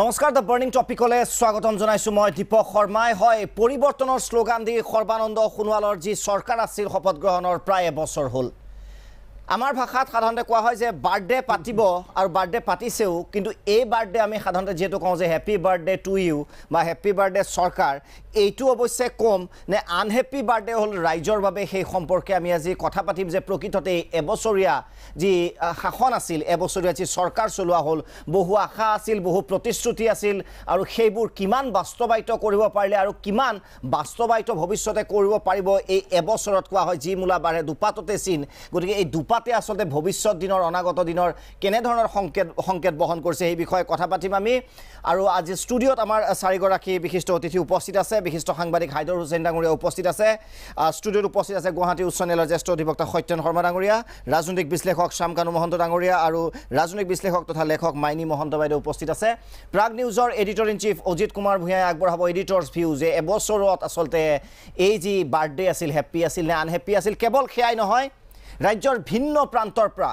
নমস্কাৰ the burning টপিকলৈ স্বাগতম জনাইছোঁ মই দীপক শৰ্মাই হয় পৰিৱৰ্তনৰ শ্লোগান দি সৰ্বানন্দ সোণোৱালৰ যি চৰকাৰ আছিল শপত গ্ৰহণৰ প্ৰায় এবছৰ হ'ল আমাৰ ভাষাত সাধাৰণতে কোৱা হয় যে বাৰ্থডে পাতিব আৰু বাৰ্থডে পাতিছেও কিন্তু এই বাৰ্থডে আমি সাধাৰণতে যিহেতু কওঁ যে হেপী বাৰ্থডে টু ইউ বা হেপী বাৰ্থডে চৰকাৰ এইটো অৱশ্যে কম নে আনহেপি বাৰ্থডে হ'ল ৰাইজৰ বাবে সেই সম্পৰ্কে আমি আজি কথা পাতিম যে প্ৰকৃততে এবছৰীয়া যি শাসন আছিল এবছৰীয়া যি চৰকাৰ চলোৱা হ'ল বহু আশা আছিল বহু প্ৰতিশ্ৰুতি আছিল আৰু সেইবোৰ কিমান বাস্তৱায়িত কৰিব পাৰিলে আৰু কিমান বাস্তৱায়িত ভৱিষ্যতে কৰিব পাৰিব এই এবছৰত কোৱা হয় যি মূলা বাঢ়ে দুপাততে চিন গতিকে এই দুপাত উপাতে আচলতে ভৱিষ্যত দিনৰ অনাগত দিনৰ কেনেধৰণৰ সংকেত সংকেত বহন কৰিছে সেই বিষয়ে কথা পাতিম আমি আৰু আজি ষ্টুডিঅ'ত আমাৰ চাৰিগৰাকী বিশিষ্ট অতিথি উপস্থিত আছে বিশিষ্ট সাংবাদিক হাইদৰ হুছেইন ডাঙৰীয়া উপস্থিত আছে ষ্টুডিঅ'ত উপস্থিত আছে গুৱাহাটী উচ্চ ন্যায়ালয়ৰ জ্যেষ্ঠ অধিবক্তা সত্যন শৰ্মা ডাঙৰীয়া ৰাজনৈতিক বিশ্লেষক শ্যামকানু মহন্ত ডাঙৰীয়া আৰু ৰাজনৈতিক বিশ্লেষক তথা লেখক মাইনী মহন্ত বাইদেউ উপস্থিত আছে প্ৰাগ নিউজৰ editor in chief Ajit Kumar ভূঞাই আগবঢ়াব এডিটৰ্ছ ভিউ যে এবছৰত আচলতে এই যি বাৰ্থডে আছিল হেপ্পী আছিল নে আনহেপ্পী আছিল কেৱল সেয়াই নহয় ৰাজ্যৰ ভিন্ন প্ৰান্তৰ পৰা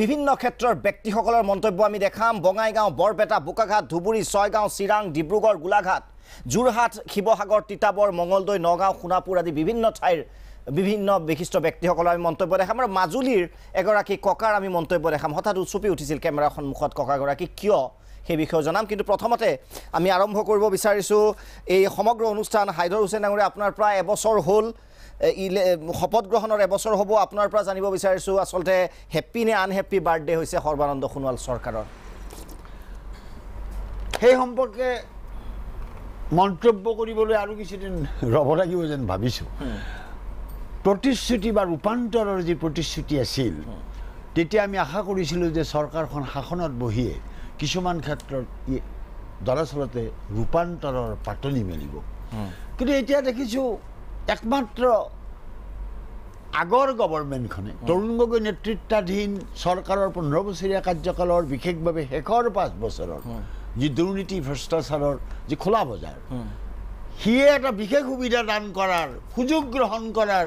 বিভিন্ন ক্ষেত্ৰৰ ব্যক্তিসকলৰ মন্তব্য আমি দেখাম বঙাইগাঁও বৰপেটা বোকাঘাট ধুবুৰী ছয়গাঁও চিৰাং ডিব্ৰুগড় গোলাঘাট যোৰহাট শিৱসাগৰ তিতাবৰ মঙলদৈ নগাঁও সোণাপুৰ আদি বিভিন্ন ঠাইৰ বিভিন্ন বিশিষ্ট ব্যক্তিসকলৰ আমি মন্তব্য দেখাম আৰু মাজুলীৰ এগৰাকী ককাৰ আমি মন্তব্য দেখাম হঠাৎ উচুপি উঠিছিল কেমেৰাৰ সন্মুখত ককাগৰাকী কিয় সেই বিষয়েও জনাম কিন্তু প্ৰথমতে আমি আৰম্ভ কৰিব বিচাৰিছোঁ এই সমগ্ৰ অনুষ্ঠান হাইদৰ হুছেইন ডাঙৰীয়া আপোনাৰ প্ৰায় এবছৰ হ'ল শপত গ্ৰহণৰ এবছৰ হ'ব আপোনাৰ পৰা জানিব বিচাৰিছোঁ আচলতে হেপ্পী নে আনহেপী বাৰ্থডে হৈছে সৰ্বানন্দ সোণোৱাল চৰকাৰৰ সেই সম্পৰ্কে মন্তব্য কৰিবলৈ আৰু কিছুদিন ৰ'ব লাগিব যেন ভাবিছোঁ প্ৰতিশ্ৰুতি বা ৰূপান্তৰৰ যি প্ৰতিশ্ৰুতি আছিল তেতিয়া আমি আশা কৰিছিলোঁ যে চৰকাৰখন শাসনত বহিয়ে কিছুমান ক্ষেত্ৰত ই দৰাচলতে ৰূপান্তৰৰ পাতনি মেলিব কিন্তু এতিয়া দেখিছোঁ একমাত্ৰ আগৰ গভৰ্ণমেণ্টখনে তৰুণ গগৈ নেতৃত্বাধীন চৰকাৰৰ পোন্ধৰ বছৰীয়া কাৰ্যকালৰ বিশেষভাৱে শেষৰ পাঁচ বছৰৰ যি দুৰ্নীতি ভ্ৰষ্টাচাৰৰ যি খোলা বজাৰ সিয়ে এটা বিশেষ সুবিধা দান কৰাৰ সুযোগ গ্ৰহণ কৰাৰ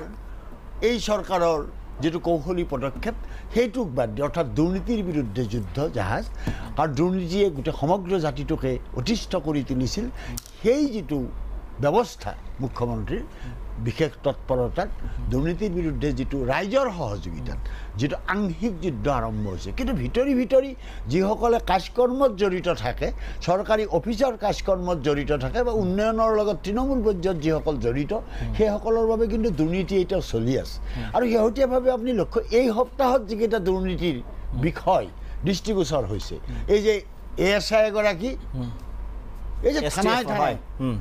এই চৰকাৰৰ যিটো কৌশলী পদক্ষেপ সেইটোক বাদ দিয়ে অৰ্থাৎ দুৰ্নীতিৰ বিৰুদ্ধে যুদ্ধ জাহাজ আৰু দুৰ্নীতিয়ে গোটেই সমগ্ৰ জাতিটোকে অতিষ্ঠ কৰি তুলিছিল সেই যিটো ব্যৱস্থা মুখ্যমন্ত্ৰীৰ বিশেষ তৎপরতার দুর্নীতির বিরুদ্ধে যেটু রাইজর সহযোগিতা যেটু আংশিক যুদ্ধ আরম্ভ হয়েছে কিন্তু ভিতরি ভিতরি যখন কাজকর্ম জড়িত থাকে সরকারি অফিসার কাজকর্ম জড়িত থাকে বা উন্নয়নের তৃণমূল পর্যায়ত যখন জড়িত সেই সকলের কিন্তু দুর্নীতি এটা চলি আছে আর শেহতভাবে আপনি লক্ষ্য এই সপ্তাহত যেটা দুর্নীতির বিষয় দৃষ্টিগোচর হয়েছে এই যে এ এস আই এগারী এই যে থানাই থানাই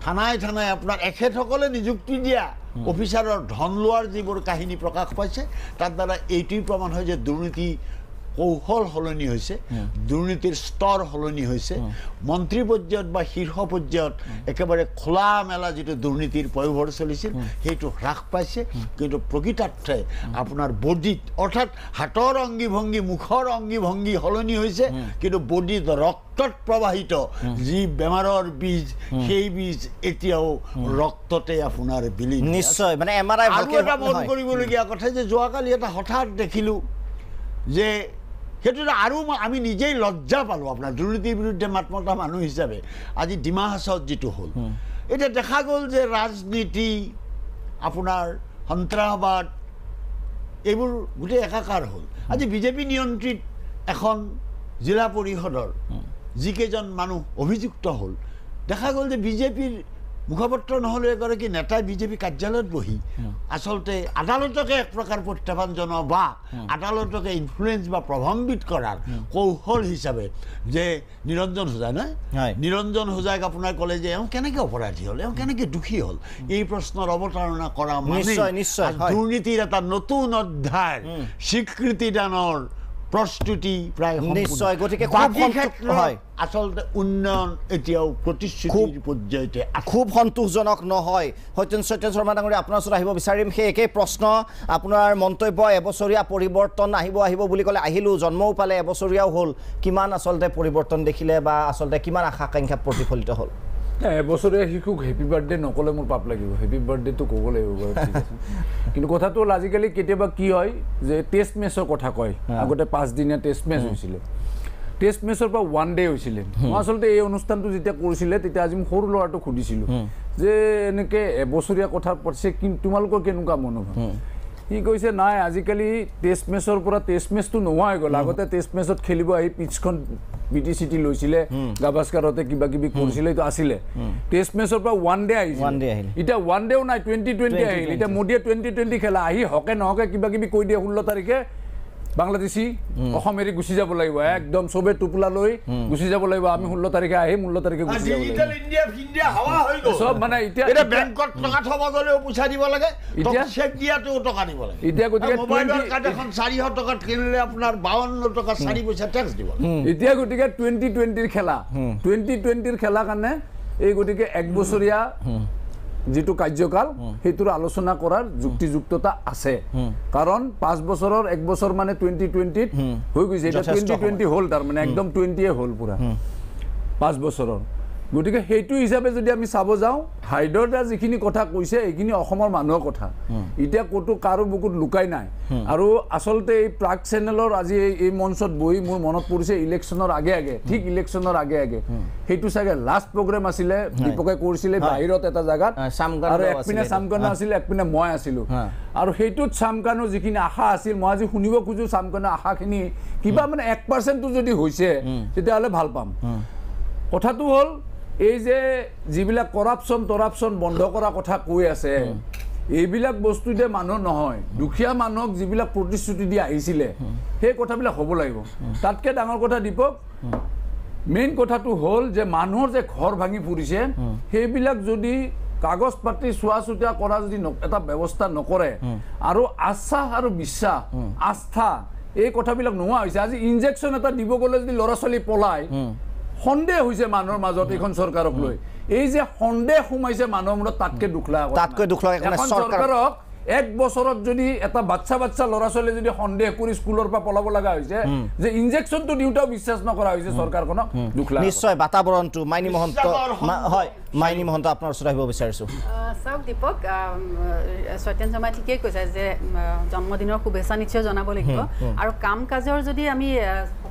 থানাই থানাই আপোনাৰ এখেতসকলে নিযুক্তি দিয়া অফিচাৰৰ ধন লোৱাৰ যিবোৰ কাহিনী প্ৰকাশ পাইছে তাৰ দ্বাৰা এইটোৱেই প্ৰমাণ হয় যে দুৰ্নীতি কৌশল সলনি হৈছে দুৰ্নীতিৰ স্তৰ সলনি হৈছে মন্ত্ৰী পৰ্যায়ত বা শীৰ্ষ পৰ্যায়ত একেবাৰে খোলা মেলা যিটো দুৰ্নীতিৰ পয়োভৰ চলিছিল সেইটো হ্ৰাস পাইছে কিন্তু প্ৰকৃতাৰ্থে আপোনাৰ বডিত অৰ্থাৎ হাতৰ অংগী ভংগী মুখৰ অংগী ভংগী সলনি হৈছে কিন্তু বডিত ৰক্তত প্ৰবাহিত যি বেমাৰৰ বীজ সেই বীজ এতিয়াও ৰক্ততে আপোনাৰ বিলি নিশ্চয় মানে এটা মন কৰিবলগীয়া কথা যে যোৱাকালি এটা হঠাৎ দেখিলোঁ যে সেইটো আৰু আমি নিজেই লজ্জা পালোঁ আপোনাৰ দুৰ্নীতিৰ বিৰুদ্ধে মাত মতা মানুহ হিচাপে আজি ডিমা হাছত যিটো হ'ল এতিয়া দেখা গ'ল যে ৰাজনীতি আপোনাৰ সন্ত্ৰাসবাদ এইবোৰ গোটেই একাকাৰ হ'ল আজি বিজেপি নিয়ন্ত্ৰিত এখন জিলা পৰিষদৰ যিকেইজন মানুহ অভিযুক্ত হ'ল দেখা গ'ল যে বিজেপিৰ মুখপাত্ৰ নহ'লেও এগৰাকী নেতাই বিজেপি কাৰ্যালয়ত বহি আচলতে আদালতকে এক প্ৰকাৰ প্ৰত্যাহ্বান জনোৱা বা আদালতকে ইনফ্লুৱেঞ্চ বা প্ৰভাৱিত কৰাৰ কৌশল হিচাপে যে নিৰঞ্জন হোজাই নহয় নিৰঞ্জন হোজাইক আপোনাৰ ক'লে যে এওঁ কেনেকৈ অপৰাধী হ'ল এওঁ কেনেকৈ দোষী হ'ল এই প্ৰশ্নৰ অৱতাৰণা কৰা দুৰ্নীতিৰ এটা নতুন অধ্যায় স্বীকৃতিদানৰ প্ৰস্তুতি প্ৰায় নিশ্চয় গতিকে আচলতে উন্নয়ন এতিয়াও প্ৰতিশ্ৰুতিৰ পৰ্যায়তে খুব সন্তোষজনক নহয় সত্যেন সত্যেন শৰ্মা ডাঙৰীয়া আপোনাৰ ওচৰত আহিব বিচাৰিম সেই একেই প্ৰশ্ন আপোনাৰ মন্তব্য এবছৰীয়া পৰিৱৰ্তন আহিব আহিব বুলি ক'লে আহিলোঁ জন্মও পালে এবছৰীয়াও হ'ল কিমান আচলতে পৰিৱৰ্তন দেখিলে বা আচলতে কিমান আশা আকাংক্ষা প্ৰতিফলিত হ'ল এবছৰীয়া শিশুক হেপী বাৰ্থডে নক'লে মোৰ পাপ লাগিব হেপী বাৰ্থডেটো ক'ব লাগিব কিন্তু কথাটো হ'ল আজিকালি কেতিয়াবা কি হয় যে টেষ্ট মেচৰ কথা কয় আগতে পাঁচদিনীয়া টেষ্ট মেচ হৈছিলে টেষ্ট মেচৰ পৰা ওৱান ডে হৈছিলে মই আচলতে এই অনুষ্ঠানটো যেতিয়া কৰিছিলে তেতিয়া আজি মই সৰু ল'ৰাটোক সুধিছিলোঁ যে এনেকৈ এবছৰীয়া কথা পাতিছে কিন্তু তোমালোকৰ কেনেকুৱা মনোভাৱ সি কৈছে নাই আজিকালি টেষ্ট মেচৰ পৰা টেষ্ট মেচটো নোহোৱা হৈ গ'ল আগতে টেষ্ট মেচত খেলিব আহি পিটছখন বি টি চিটি লৈছিলে গাভাস্কাৰতে কিবা কিবি কৰিছিলে এইটো আছিলে টেষ্ট মেচৰ পৰা ওৱান ডে আহিছিল এতিয়া ওৱান ডেও নাই টুৱেণ্টি টুৱেণ্টি আহিল এতিয়া মোদীয়ে টুৱেণ্টি টুৱেণ্টি খেলা আহি হকে নহকে কিবা কিবি কৈ দিয়ে ষোল্ল তাৰিখে বাংলাদেশী অসম এৰি গুচি যাব লাগিব একদম চবে টোপোলা লৈ গুচি যাব লাগিব আমি ষোল্ল তাৰিখে আহিম ষোল্ল তাৰিখে গুচি চব মানে এতিয়া গতিকে এতিয়া গতিকে টুৱেণ্টি টুৱেণ্টিৰ খেলা টুৱেণ্টি টুৱেণ্টিৰ খেলা কাৰণে এই গতিকে একবছৰীয়া যিটো কাৰ্যকাল সেইটোৰ আলোচনা কৰাৰ যুক্তিযুক্ততা আছে কাৰণ পাঁচ বছৰৰ এক বছৰ মানে টুৱেণ্টি টুৱেণ্টিত হৈ গৈছে টুৱেণ্টি টুৱেণ্টি হ'ল তাৰমানে একদম টুৱেণ্টিয়ে হ'ল পুৰা পাঁচ বছৰৰ গতিকে সেইটো হিচাপে যদি আমি চাব যাওঁ হাইদৰদাৰ যিখিনি কথা কৈছে এইখিনি অসমৰ মানুহৰ কথা এতিয়া ক'তো কাৰো বুকুত লুকাই নাই আৰু আচলতে এই প্ৰাগ চেনেলৰ আজি এই মঞ্চত বহি মোৰ মনত পৰিছে ইলেকশ্যনৰ আগে আগে ঠিক ইলেকশ্যনৰ আগে আগে সেইটো চাগে লাষ্ট প্ৰগ্ৰেম আছিলে দীপকে কৰিছিলে বাহিৰত এটা জেগাত আৰু একপিনে চামকানো আছিলে একপিনে মই আছিলো আৰু সেইটোত চামকানৰ যিখিনি আশা আছিল মই আজি শুনিব খোজো চামকানৰ আশাখিনি কিবা মানে এক পাৰ্চেণ্টটো যদি হৈছে তেতিয়াহ'লে ভাল পাম কথাটো হ'ল এই যে যিবিলাক কৰাপশ্যন তৰাপশ্যন বন্ধ কৰা কথা কৈ আছে এইবিলাক বস্তু যে মানুহ নহয় দুখীয়া মানুহক যিবিলাক প্ৰতিশ্ৰুতি দি আহিছিলে সেই কথাবিলাক হ'ব লাগিব তাতকৈ ডাঙৰ কথা দীপক মেইন কথাটো হ'ল যে মানুহৰ যে ঘৰ ভাঙি ফুৰিছে সেইবিলাক যদি কাগজ পাতি চোৱা চিতা কৰা যদি এটা ব্যৱস্থা নকৰে আৰু আশ্বাস আৰু বিশ্বাস আস্থা এই কথাবিলাক নোহোৱা হৈছে আজি ইনজেকশ্যন এটা দিব গ'লে যদি ল'ৰা ছোৱালী পলায় সন্দেহ হৈছে মানুহৰ মাজত এইখন চৰকাৰক লৈ এই যে সন্দেহ সোমাইছে মানুহৰ মূৰত তাতকৈ দুখ লাগে চৰকাৰক এক বছৰত যদি এটা বাচ্ছা বাচ্ছা ল'ৰা ছোৱালীয়ে যদি সন্দেহ কৰি স্কুলৰ পৰা পলাব লগা হৈছে যে ইনজেকশ্যনটো দিওঁতেও বিশ্বাস নকৰা হৈছে চৰকাৰখনক দুখ লাগে নিশ্চয় বাতাবৰণটো মাইনী মহন্ত হয় মাইনী মহন্ত আপোনাৰ ওচৰত আহিব বিচাৰিছোঁ চাওক দীপক সত্যেন শৰ্মাই ঠিকেই কৈছে যে জন্মদিনৰ শুভেচ্ছা নিশ্চয় জনাব লাগিব আৰু কাম কাজৰ যদি আমি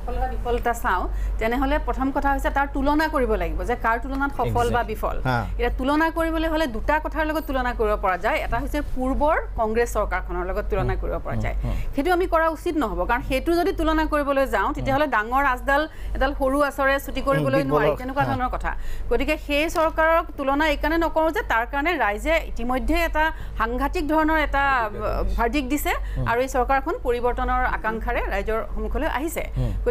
সফলতা বিফলতা চাওঁ তেনেহ'লে প্ৰথম কথা হৈছে তাৰ তুলনা কৰিব লাগিব যে কাৰ তুলনাত সফল বা বিফল এতিয়া তুলনা কৰিবলৈ হ'লে দুটা কথাৰ লগত তুলনা কৰিব পৰা যায় এটা হৈছে পূৰ্বৰ কংগ্ৰেছ চৰকাৰখনৰ লগত তুলনা কৰিব পৰা যায় সেইটো আমি কৰা উচিত নহ'ব কাৰণ সেইটো যদি তুলনা কৰিবলৈ যাওঁ তেতিয়াহ'লে ডাঙৰ আঁচডাল এডাল সৰু আচৰে চুটি কৰিবলৈ নোৱাৰি তেনেকুৱা ধৰণৰ কথা গতিকে সেই চৰকাৰক তুলনা এইকাৰণে নকৰোঁ যে তাৰ কাৰণে ৰাইজে ইতিমধ্যে এটা সাংঘাতিক ধৰণৰ এটা ভাৰ্ডিক দিছে আৰু এই চৰকাৰখন পৰিৱৰ্তনৰ আকাংক্ষাৰে ৰাইজৰ সন্মুখলৈ আহিছে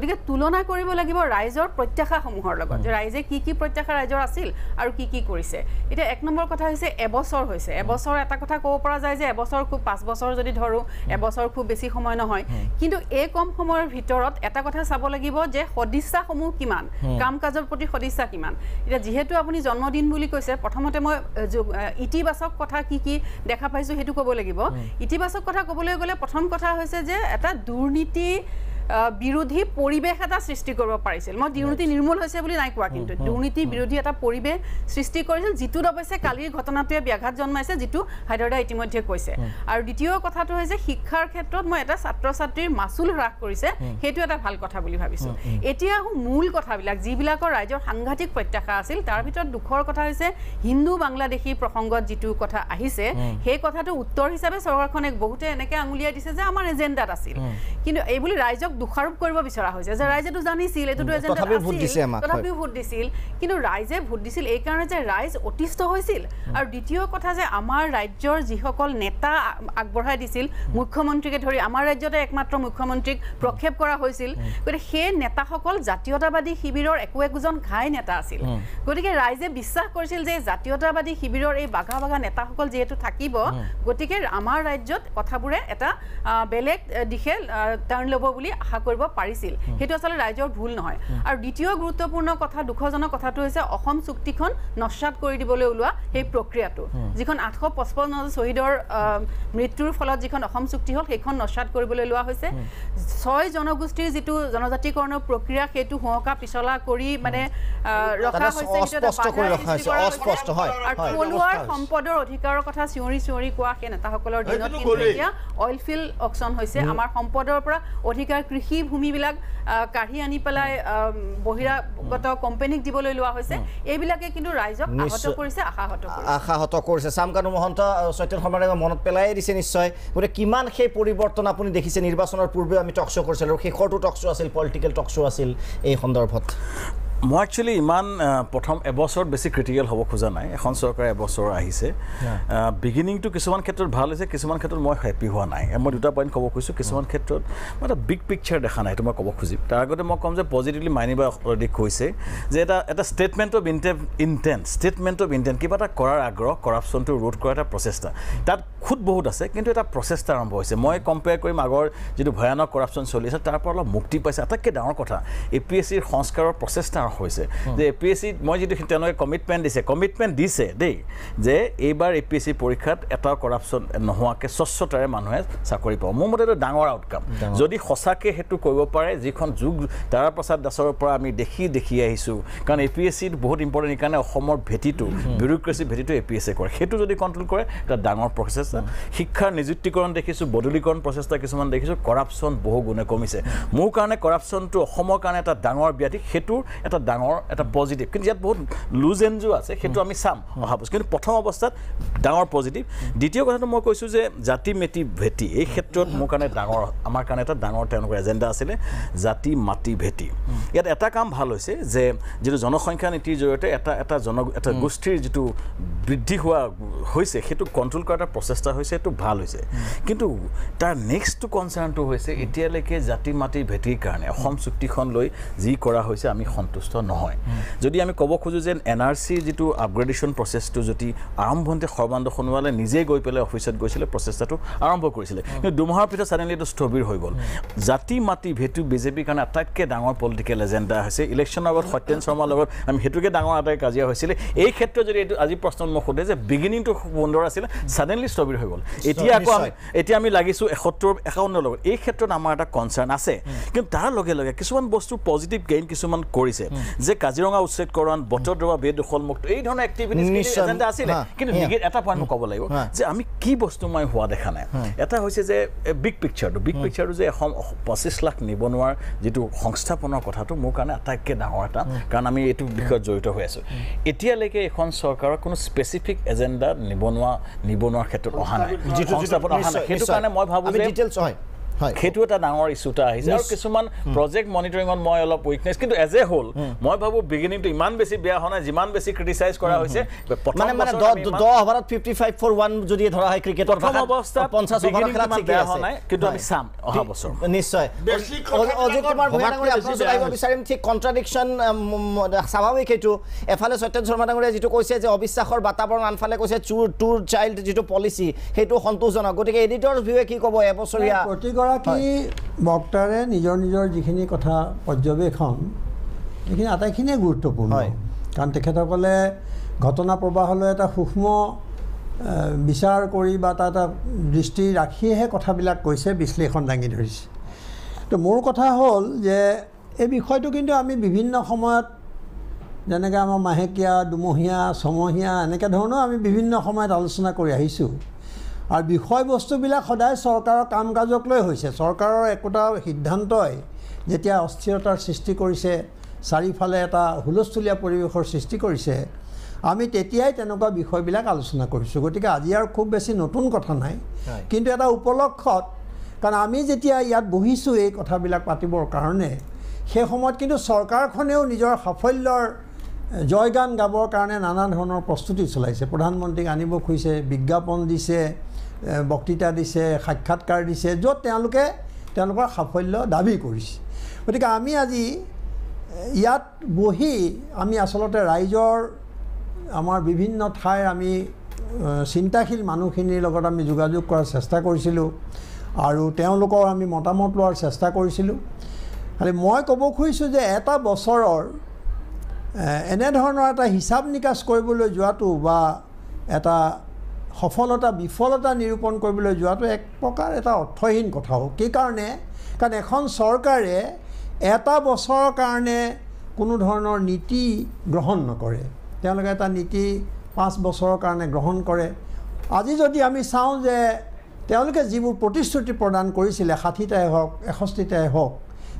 গতিকে তুলনা কৰিব লাগিব ৰাইজৰ প্ৰত্যাশাসমূহৰ লগত যে ৰাইজে কি কি প্ৰত্যাশা ৰাইজৰ আছিল আৰু কি কি কৰিছে এতিয়া এক নম্বৰ কথা হৈছে এবছৰ হৈছে এবছৰ এটা কথা ক'ব পৰা যায় যে এবছৰ খুব পাঁচ বছৰ যদি ধৰোঁ এবছৰ খুব বেছি সময় নহয় কিন্তু এই কম সময়ৰ ভিতৰত এটা কথা চাব লাগিব যে সদিচ্ছাসমূহ কিমান কাম কাজৰ প্ৰতি সদিচ্ছা কিমান এতিয়া যিহেতু আপুনি জন্মদিন বুলি কৈছে প্ৰথমতে মই ইতিবাচক কথা কি কি দেখা পাইছোঁ সেইটো ক'ব লাগিব ইতিবাচক কথা ক'বলৈ গ'লে প্ৰথম কথা হৈছে যে এটা দুৰ্নীতি বিৰোধী পৰিৱেশ এটা সৃষ্টি কৰিব পাৰিছিল মই দুৰ্নীতি নিৰ্মূল হৈছে বুলি নাই কোৱা কিন্তু দুৰ্নীতি বিৰোধী এটা পৰিৱেশ সৃষ্টি কৰিছিল যিটোত অৱশ্যে কালিৰ ঘটনাটোৱে ব্যাঘাত জন্মাইছে যিটো হায়দৰদাই ইতিমধ্যে কৈছে আৰু দ্বিতীয় কথাটো হৈছে শিক্ষাৰ ক্ষেত্ৰত মই এটা ছাত্ৰ ছাত্ৰীৰ মাচুল হ্ৰাস কৰিছে সেইটো এটা ভাল কথা বুলি ভাবিছোঁ এতিয়া আহোঁ মূল কথাবিলাক যিবিলাকৰ ৰাইজৰ সাংঘাতিক প্ৰত্যাশা আছিল তাৰ ভিতৰত দুখৰ কথা হৈছে হিন্দু বাংলাদেশী প্ৰসংগত যিটো কথা আহিছে সেই কথাটো উত্তৰ হিচাপে চৰকাৰখনে বহুতে এনেকৈ আঙুলিয়াই দিছে যে আমাৰ এজেণ্ডাত আছিল কিন্তু এইবুলি ৰাইজক দোষাৰোপ কৰিব বিচৰা হৈছে যে ৰাইজেতো জানিছিল এইটোতো এজেন্ডা ভোট দিছিল কিন্তু ৰাইজে ভোট দিছিল এইকাৰণে যে ৰাইজ অতিষ্ঠ হৈছিল আৰু দ্বিতীয় কথা যে আমাৰ ৰাজ্যৰ যিসকল নেতা আগবঢ়াই দিছিল মুখ্যমন্ত্ৰীকে ধৰি আমাৰ ৰাজ্যতে একমাত্ৰ মুখ্যমন্ত্ৰীক প্ৰক্ষেপ কৰা হৈছিল গতিকে সেই নেতাসকল জাতীয়তাবাদী শিবিৰৰ একো একোজন ঘাই নেতা আছিল গতিকে ৰাইজে বিশ্বাস কৰিছিল যে জাতীয়তাবাদী শিবিৰৰ এই বাঘা বাঘা নেতাসকল যিহেতু থাকিব গতিকে আমাৰ ৰাজ্যত কথাবোৰে এটা বেলেগ দিশে টাৰ্ন লব বুলি আশা কৰিব পাৰিছিল সেইটো আচলতে ৰাইজৰ ভুল নহয় আৰু দ্বিতীয় গুৰুত্বপূৰ্ণ কথা দুখজনক কথাটো হৈছে অসম চুক্তিখন নস্বাদ কৰি দিবলৈ ওলোৱা সেই প্ৰক্ৰিয়াটো যিখন আঠশ পঁচপন্ন শ্বহীদৰ মৃত্যুৰ ফলত যিখন অসম চুক্তি হ'ল সেইখন নস্বাত কৰিবলৈ লোৱা হৈছে ছয় জনগোষ্ঠীৰ যিটো জনজাতিকৰণৰ প্ৰক্ৰিয়া সেইটো সোঁৱকা পিছলা কৰি মানে ৰখা হৈছে আৰু থলুৱাৰ সম্পদৰ অধিকাৰৰ কথা চিঞৰি চিঞৰি কোৱা সেই নেতাসকলৰ দিনত এতিয়া অইল ফিল্ড অকচন হৈছে আমাৰ সম্পদৰ পৰা অধিকাৰ কৃষি ভূমিবিলাক কাঢ়ি আনি পেলাই বহিৰাগত কোম্পানীক দিবলৈ লোৱা হৈছে এইবিলাকে কিন্তু ৰাইজক আহত কৰিছে আশাহত আশাহত কৰিছে চামকানু মহন্ত চৈতন সমাৰায় মনত পেলাই দিছে নিশ্চয় গতিকে কিমান সেই পৰিৱৰ্তন আপুনি দেখিছে নিৰ্বাচনৰ পূৰ্বেও আমি টক শ্ব' কৰিছিলোঁ আৰু শেষৰটো টক শ্ব' আছিল পলিটিকেল টক শ্ব' আছিল এই সন্দৰ্ভত মই একচুৱেলি ইমান প্ৰথম এবছৰত বেছি ক্ৰিটিকেল হ'ব খোজা নাই এখন চৰকাৰে এবছৰ আহিছে বিগিনিংটো কিছুমান ক্ষেত্ৰত ভাল হৈছে কিছুমান ক্ষেত্ৰত মই হেপী হোৱা নাই মই দুটা পইণ্ট ক'ব খুজিছোঁ কিছুমান ক্ষেত্ৰত মই এটা বিগ পিকচাৰ দেখা নাই সেইটো মই ক'ব খুজিম তাৰ আগতে মই ক'ম যে পজিটিভলি বা অলৰেডি কৈছে যে এটা এটা ষ্টেটমেণ্ট অফ ইণ্টে ইণ্টেণ্ট ষ্টেটমেণ্ট অফ ইণ্টেণ্ট কিবা এটা কৰাৰ আগ্ৰহ কৰাপশ্যনটো ৰোধ কৰা এটা প্ৰচেষ্টা তাত খুদ বহুত আছে কিন্তু এটা প্ৰচেষ্টা আৰম্ভ হৈছে মই কম্পেয়াৰ কৰিম আগৰ যিটো ভয়ানক কৰাপশ্যন চলি আছে তাৰ পৰা অলপ মুক্তি পাইছে আটাইতকৈ ডাঙৰ কথা এ পি এছ চিৰ সংস্কাৰৰ প্ৰচেষ্টা ডাঙৰ হৈছে যে এ পি এছ চিত মই যিটো তেওঁলোকে কমিটমেণ্ট দিছে কমিটমেণ্ট দিছে দেই যে এইবাৰ এ পি এছ চি পৰীক্ষাত এটাও কৰাপশ্যন নোহোৱাকৈ স্বচ্ছতাৰে মানুহে চাকৰি পাব মোৰ মতে এইটো ডাঙৰ আউটকাম যদি সঁচাকৈ সেইটো কৰিব পাৰে যিখন যুগ তাৰা প্ৰসাদ দাসৰ পৰা আমি দেখি দেখি আহিছোঁ কাৰণ এ পি এছ চিত বহুত ইম্পৰ্টেণ্ট সেইকাৰণে অসমৰ ভেটিটো বিউৰোক্ৰেচিৰ ভেটিটো এ পি এছ চি কৰে সেইটো যদি কণ্ট্ৰল কৰে এটা ডাঙৰ প্ৰচেষ্টা শিক্ষাৰ নিযুক্তিকৰণ দেখিছোঁ বদলিকৰণ প্ৰচেষ্টা কিছুমান দেখিছোঁ কৰাপশ্যন বহু গুণে কমিছে মোৰ কাৰণে কৰাপশ্যনটো অসমৰ কাৰণে এটা ডাঙৰ ব্যাধি সেইটো এটা এটা ডাঙৰ এটা পজিটিভ কিন্তু ইয়াত বহুত লুজ এন এনজো আছে সেইটো আমি চাম অহা বছৰ কিন্তু প্ৰথম অৱস্থাত ডাঙৰ পজিটিভ দ্বিতীয় কথাটো মই কৈছোঁ যে জাতি মেটি ভেটি এই ক্ষেত্ৰত মোৰ কাৰণে ডাঙৰ আমাৰ কাৰণে এটা ডাঙৰ তেওঁলোকৰ এজেণ্ডা আছিলে জাতি মাটি ভেটি ইয়াত এটা কাম ভাল হৈছে যে যিটো জনসংখ্যা নীতিৰ জৰিয়তে এটা এটা জন এটা গোষ্ঠীৰ যিটো বৃদ্ধি হোৱা হৈছে সেইটো কণ্ট্ৰল কৰা এটা প্ৰচেষ্টা হৈছে সেইটো ভাল হৈছে কিন্তু তাৰ নেক্সটটো কনচাৰ্ণটো হৈছে এতিয়ালৈকে জাতি মাটি ভেটিৰ কাৰণে অসম চুক্তিখন লৈ যি কৰা হৈছে আমি সন্তুষ্ট সন্তুষ্ট নহয় যদি আমি ক'ব খোজোঁ যে এন আৰ চিৰ যিটো আপগ্ৰেডেশ্যন প্ৰচেছটো যদি আৰম্ভণিতে সৰ্বানন্দ সোণোৱালে নিজে গৈ পেলাই অফিচত গৈছিলে প্ৰচেষ্টাটো আৰম্ভ কৰিছিলে কিন্তু দুমাহৰ পিছত চাডেনলি এইটো স্থবিৰ হৈ গ'ল জাতি মাতি সেইটো বিজেপিৰ কাৰণে আটাইতকৈ ডাঙৰ পলিটিকেল এজেণ্ডা হৈছে ইলেকশ্যনৰ আগত সত্যেন শৰ্মাৰ লগত আমি সেইটোকে ডাঙৰ আটাই কাজিয়া হৈছিলে এই ক্ষেত্ৰত যদি এইটো আজি প্ৰশ্ন মই সোধে যে বিগিনিংটো সুন্দৰ আছিলে চাডেনলি স্থবিৰ হৈ গ'ল এতিয়া আকৌ আমি এতিয়া আমি লাগিছোঁ এসত্তৰ একাৱন্ন লগত এই ক্ষেত্ৰত আমাৰ এটা কনচাৰ্ণ আছে কিন্তু তাৰ লগে লগে কিছুমান বস্তু পজিটিভ গেইন কিছুমান কৰিছে যে কাজিৰঙা উচ্ছেদ কৰণ বটদ্ৰৱা বেদখল মুক্ত এই ধৰণৰ এক্টিভিটিজ আছিলে কিন্তু এটা পইণ্ট মই ক'ব লাগিব যে আমি কি বস্তু মই হোৱা দেখা নাই এটা হৈছে যে বিগ পিকচাৰটো বিগ পিকচাৰটো যে এখন পঁচিছ লাখ নিবনুৱাৰ যিটো সংস্থাপনৰ কথাটো মোৰ কাৰণে আটাইতকৈ ডাঙৰ এটা কাৰণ আমি এইটো বিষয়ত জড়িত হৈ আছোঁ এতিয়ালৈকে এখন চৰকাৰৰ কোনো স্পেচিফিক এজেণ্ডা নিবনুৱা নিবনুৱাৰ ক্ষেত্ৰত অহা নাই সেইটো কাৰণে মই ভাবোঁ সেইটো এটা ডাঙৰ ইচ্যু এটা আহিছে আৰু কিছুমান প্ৰজেক্ট মনিটৰিঙত মই অলপ উইকনেছ কিন্তু এজ এ হ'ল মই ভাবোঁ বিগিনিংটো ইমান বেছি বেয়া হোৱা নাই যিমান বেছি ক্ৰিটিচাইজ কৰা হৈছে মানে মানে স্বাভাৱিক সেইটো এফালে শৰ্মা ডাঙৰীয়া যিটো কৈছে যে অবিশ্বাসৰ বাতাবৰণ আনফালে কৈছে টুৰ চাইল্ড যিটো পলিচি সেইটো সন্তোষজনক গতিকে এডিটৰ ভিউৱে কি ক'ব এবছৰীয়া প্ৰতিগৰাকী বক্তাৰে নিজৰ নিজৰ যিখিনি কথা পৰ্যবেক্ষণ সেইখিনি আটাইখিনিয়ে গুৰুত্বপূৰ্ণ হয় কাৰণ তেখেতসকলে ঘটনা প্ৰবাহলৈ এটা সূক্ষ্ম বিচাৰ কৰি বা তাৰ এটা দৃষ্টি ৰাখিহে কথাবিলাক কৈছে বিশ্লেষণ দাঙি ধৰিছে তো মোৰ কথা হ'ল যে এই বিষয়টো কিন্তু আমি বিভিন্ন সময়ত যেনেকৈ আমাৰ মাহেকীয়া দুমহীয়া ছমহীয়া এনেকৈ ধৰণৰ আমি বিভিন্ন সময়ত আলোচনা কৰি আহিছোঁ আৰু বিষয়বস্তুবিলাক সদায় চৰকাৰৰ কাম কাজক লৈ হৈছে চৰকাৰৰ একোটা সিদ্ধান্তই যেতিয়া অস্থিৰতাৰ সৃষ্টি কৰিছে চাৰিওফালে এটা হুলস্থূলীয়া পৰিৱেশৰ সৃষ্টি কৰিছে আমি তেতিয়াই তেনেকুৱা বিষয়বিলাক আলোচনা কৰিছোঁ গতিকে আজি আৰু খুব বেছি নতুন কথা নাই কিন্তু এটা উপলক্ষত কাৰণ আমি যেতিয়া ইয়াত বহিছোঁ এই কথাবিলাক পাতিবৰ কাৰণে সেই সময়ত কিন্তু চৰকাৰখনেও নিজৰ সাফল্যৰ জয়গান গাবৰ কাৰণে নানা ধৰণৰ প্ৰস্তুতি চলাইছে প্ৰধানমন্ত্ৰীক আনিব খুজিছে বিজ্ঞাপন দিছে বক্তৃতা দিছে সাক্ষাৎকাৰ দিছে য'ত তেওঁলোকে তেওঁলোকৰ সাফল্য দাবী কৰিছে গতিকে আমি আজি ইয়াত বহি আমি আচলতে ৰাইজৰ আমাৰ বিভিন্ন ঠাইৰ আমি চিন্তাশীল মানুহখিনিৰ লগত আমি যোগাযোগ কৰাৰ চেষ্টা কৰিছিলোঁ আৰু তেওঁলোকৰ আমি মতামত লোৱাৰ চেষ্টা কৰিছিলোঁ খালি মই ক'ব খুজিছোঁ যে এটা বছৰৰ এনেধৰণৰ এটা হিচাপ নিকাচ কৰিবলৈ যোৱাটো বা এটা সফলতা বিফলতা নিৰূপণ কৰিবলৈ যোৱাটো এক প্ৰকাৰ এটা অৰ্থহীন কথা হ'ব কি কাৰণে কাৰণ এখন চৰকাৰে এটা বছৰৰ কাৰণে কোনো ধৰণৰ নীতি গ্ৰহণ নকৰে তেওঁলোকে এটা নীতি পাঁচ বছৰৰ কাৰণে গ্ৰহণ কৰে আজি যদি আমি চাওঁ যে তেওঁলোকে যিবোৰ প্ৰতিশ্ৰুতি প্ৰদান কৰিছিলে ষাঠিটাই হওক এষষ্ঠিটাই হওক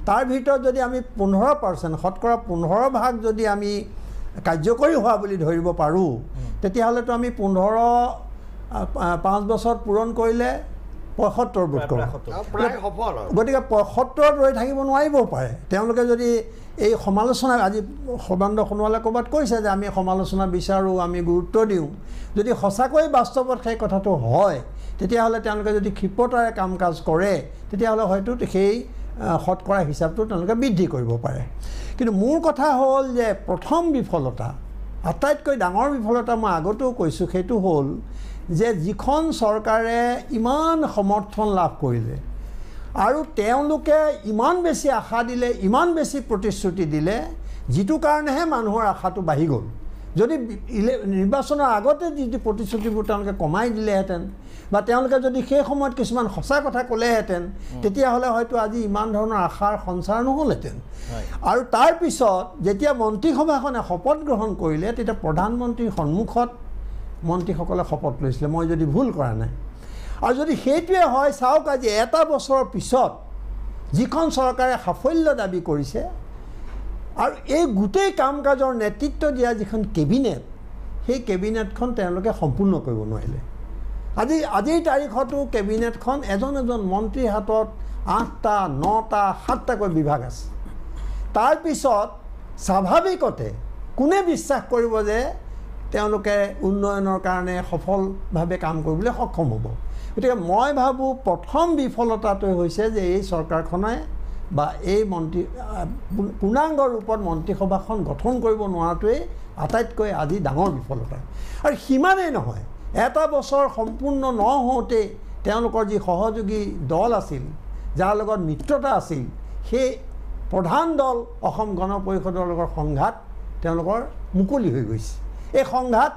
তাৰ ভিতৰত যদি আমি পোন্ধৰ পাৰ্চেণ্ট শতকৰা পোন্ধৰ ভাগ যদি আমি কাৰ্যকৰী হোৱা বুলি ধৰিব পাৰোঁ তেতিয়াহ'লেতো আমি পোন্ধৰ পাঁচ বছৰ পূৰণ কৰিলে পঁয়সত্তৰ বোধ কৰে গতিকে পঁয়সত্তৰত ৰৈ থাকিব নোৱাৰিবও পাৰে তেওঁলোকে যদি এই সমালোচনা আজি সৰ্বানন্দ সোণোৱালে ক'ৰবাত কৈছে যে আমি সমালোচনা বিচাৰোঁ আমি গুৰুত্ব দিওঁ যদি সঁচাকৈ বাস্তৱত সেই কথাটো হয় তেতিয়াহ'লে তেওঁলোকে যদি ক্ষিপ্ৰতাৰে কাম কাজ কৰে তেতিয়াহ'লে হয়তো সেই শতকৰা হিচাপটো তেওঁলোকে বৃদ্ধি কৰিব পাৰে কিন্তু মোৰ কথা হ'ল যে প্ৰথম বিফলতা আটাইতকৈ ডাঙৰ বিফলতা মই আগতেও কৈছোঁ সেইটো হ'ল যে যিখন চৰকাৰে ইমান সমৰ্থন লাভ কৰিলে আৰু তেওঁলোকে ইমান বেছি আশা দিলে ইমান বেছি প্ৰতিশ্ৰুতি দিলে যিটো কাৰণেহে মানুহৰ আশাটো বাঢ়ি গ'ল যদি ইলে নিৰ্বাচনৰ আগতে যিটো প্ৰতিশ্ৰুতিবোৰ তেওঁলোকে কমাই দিলেহেঁতেন বা তেওঁলোকে যদি সেই সময়ত কিছুমান সঁচা কথা ক'লেহেঁতেন তেতিয়াহ'লে হয়তো আজি ইমান ধৰণৰ আশাৰ সঞ্চাৰ নহ'লহেঁতেন আৰু তাৰপিছত যেতিয়া মন্ত্ৰীসভাখনে শপত গ্ৰহণ কৰিলে তেতিয়া প্ৰধানমন্ত্ৰীৰ সন্মুখত মন্ত্ৰীসকলে শপত লৈছিলে মই যদি ভুল কৰা নাই আৰু যদি সেইটোৱে হয় চাওক আজি এটা বছৰৰ পিছত যিখন চৰকাৰে সাফল্য দাবী কৰিছে আৰু এই গোটেই কাম কাজৰ নেতৃত্ব দিয়া যিখন কেবিনেট সেই কেবিনেটখন তেওঁলোকে সম্পূৰ্ণ কৰিব নোৱাৰিলে আজি আজিৰ তাৰিখতো কেবিনেটখন এজন এজন মন্ত্ৰীৰ হাতত আঠটা নটা সাতটাকৈ বিভাগ আছে তাৰপিছত স্বাভাৱিকতে কোনে বিশ্বাস কৰিব যে তেওঁলোকে উন্নয়নৰ কাৰণে সফলভাৱে কাম কৰিবলৈ সক্ষম হ'ব গতিকে মই ভাবোঁ প্ৰথম বিফলতাটোৱে হৈছে যে এই চৰকাৰখনে বা এই মন্ত্ৰী পূৰ্ণাংগ ৰূপত মন্ত্ৰীসভাখন গঠন কৰিব নোৱাৰাটোৱেই আটাইতকৈ আজি ডাঙৰ বিফলতা আৰু সিমানেই নহয় এটা বছৰ সম্পূৰ্ণ নহওঁতেই তেওঁলোকৰ যি সহযোগী দল আছিল যাৰ লগত মিত্ৰতা আছিল সেই প্ৰধান দল অসম গণ পৰিষদৰ লগত সংঘাত তেওঁলোকৰ মুকলি হৈ গৈছে এই সংঘাত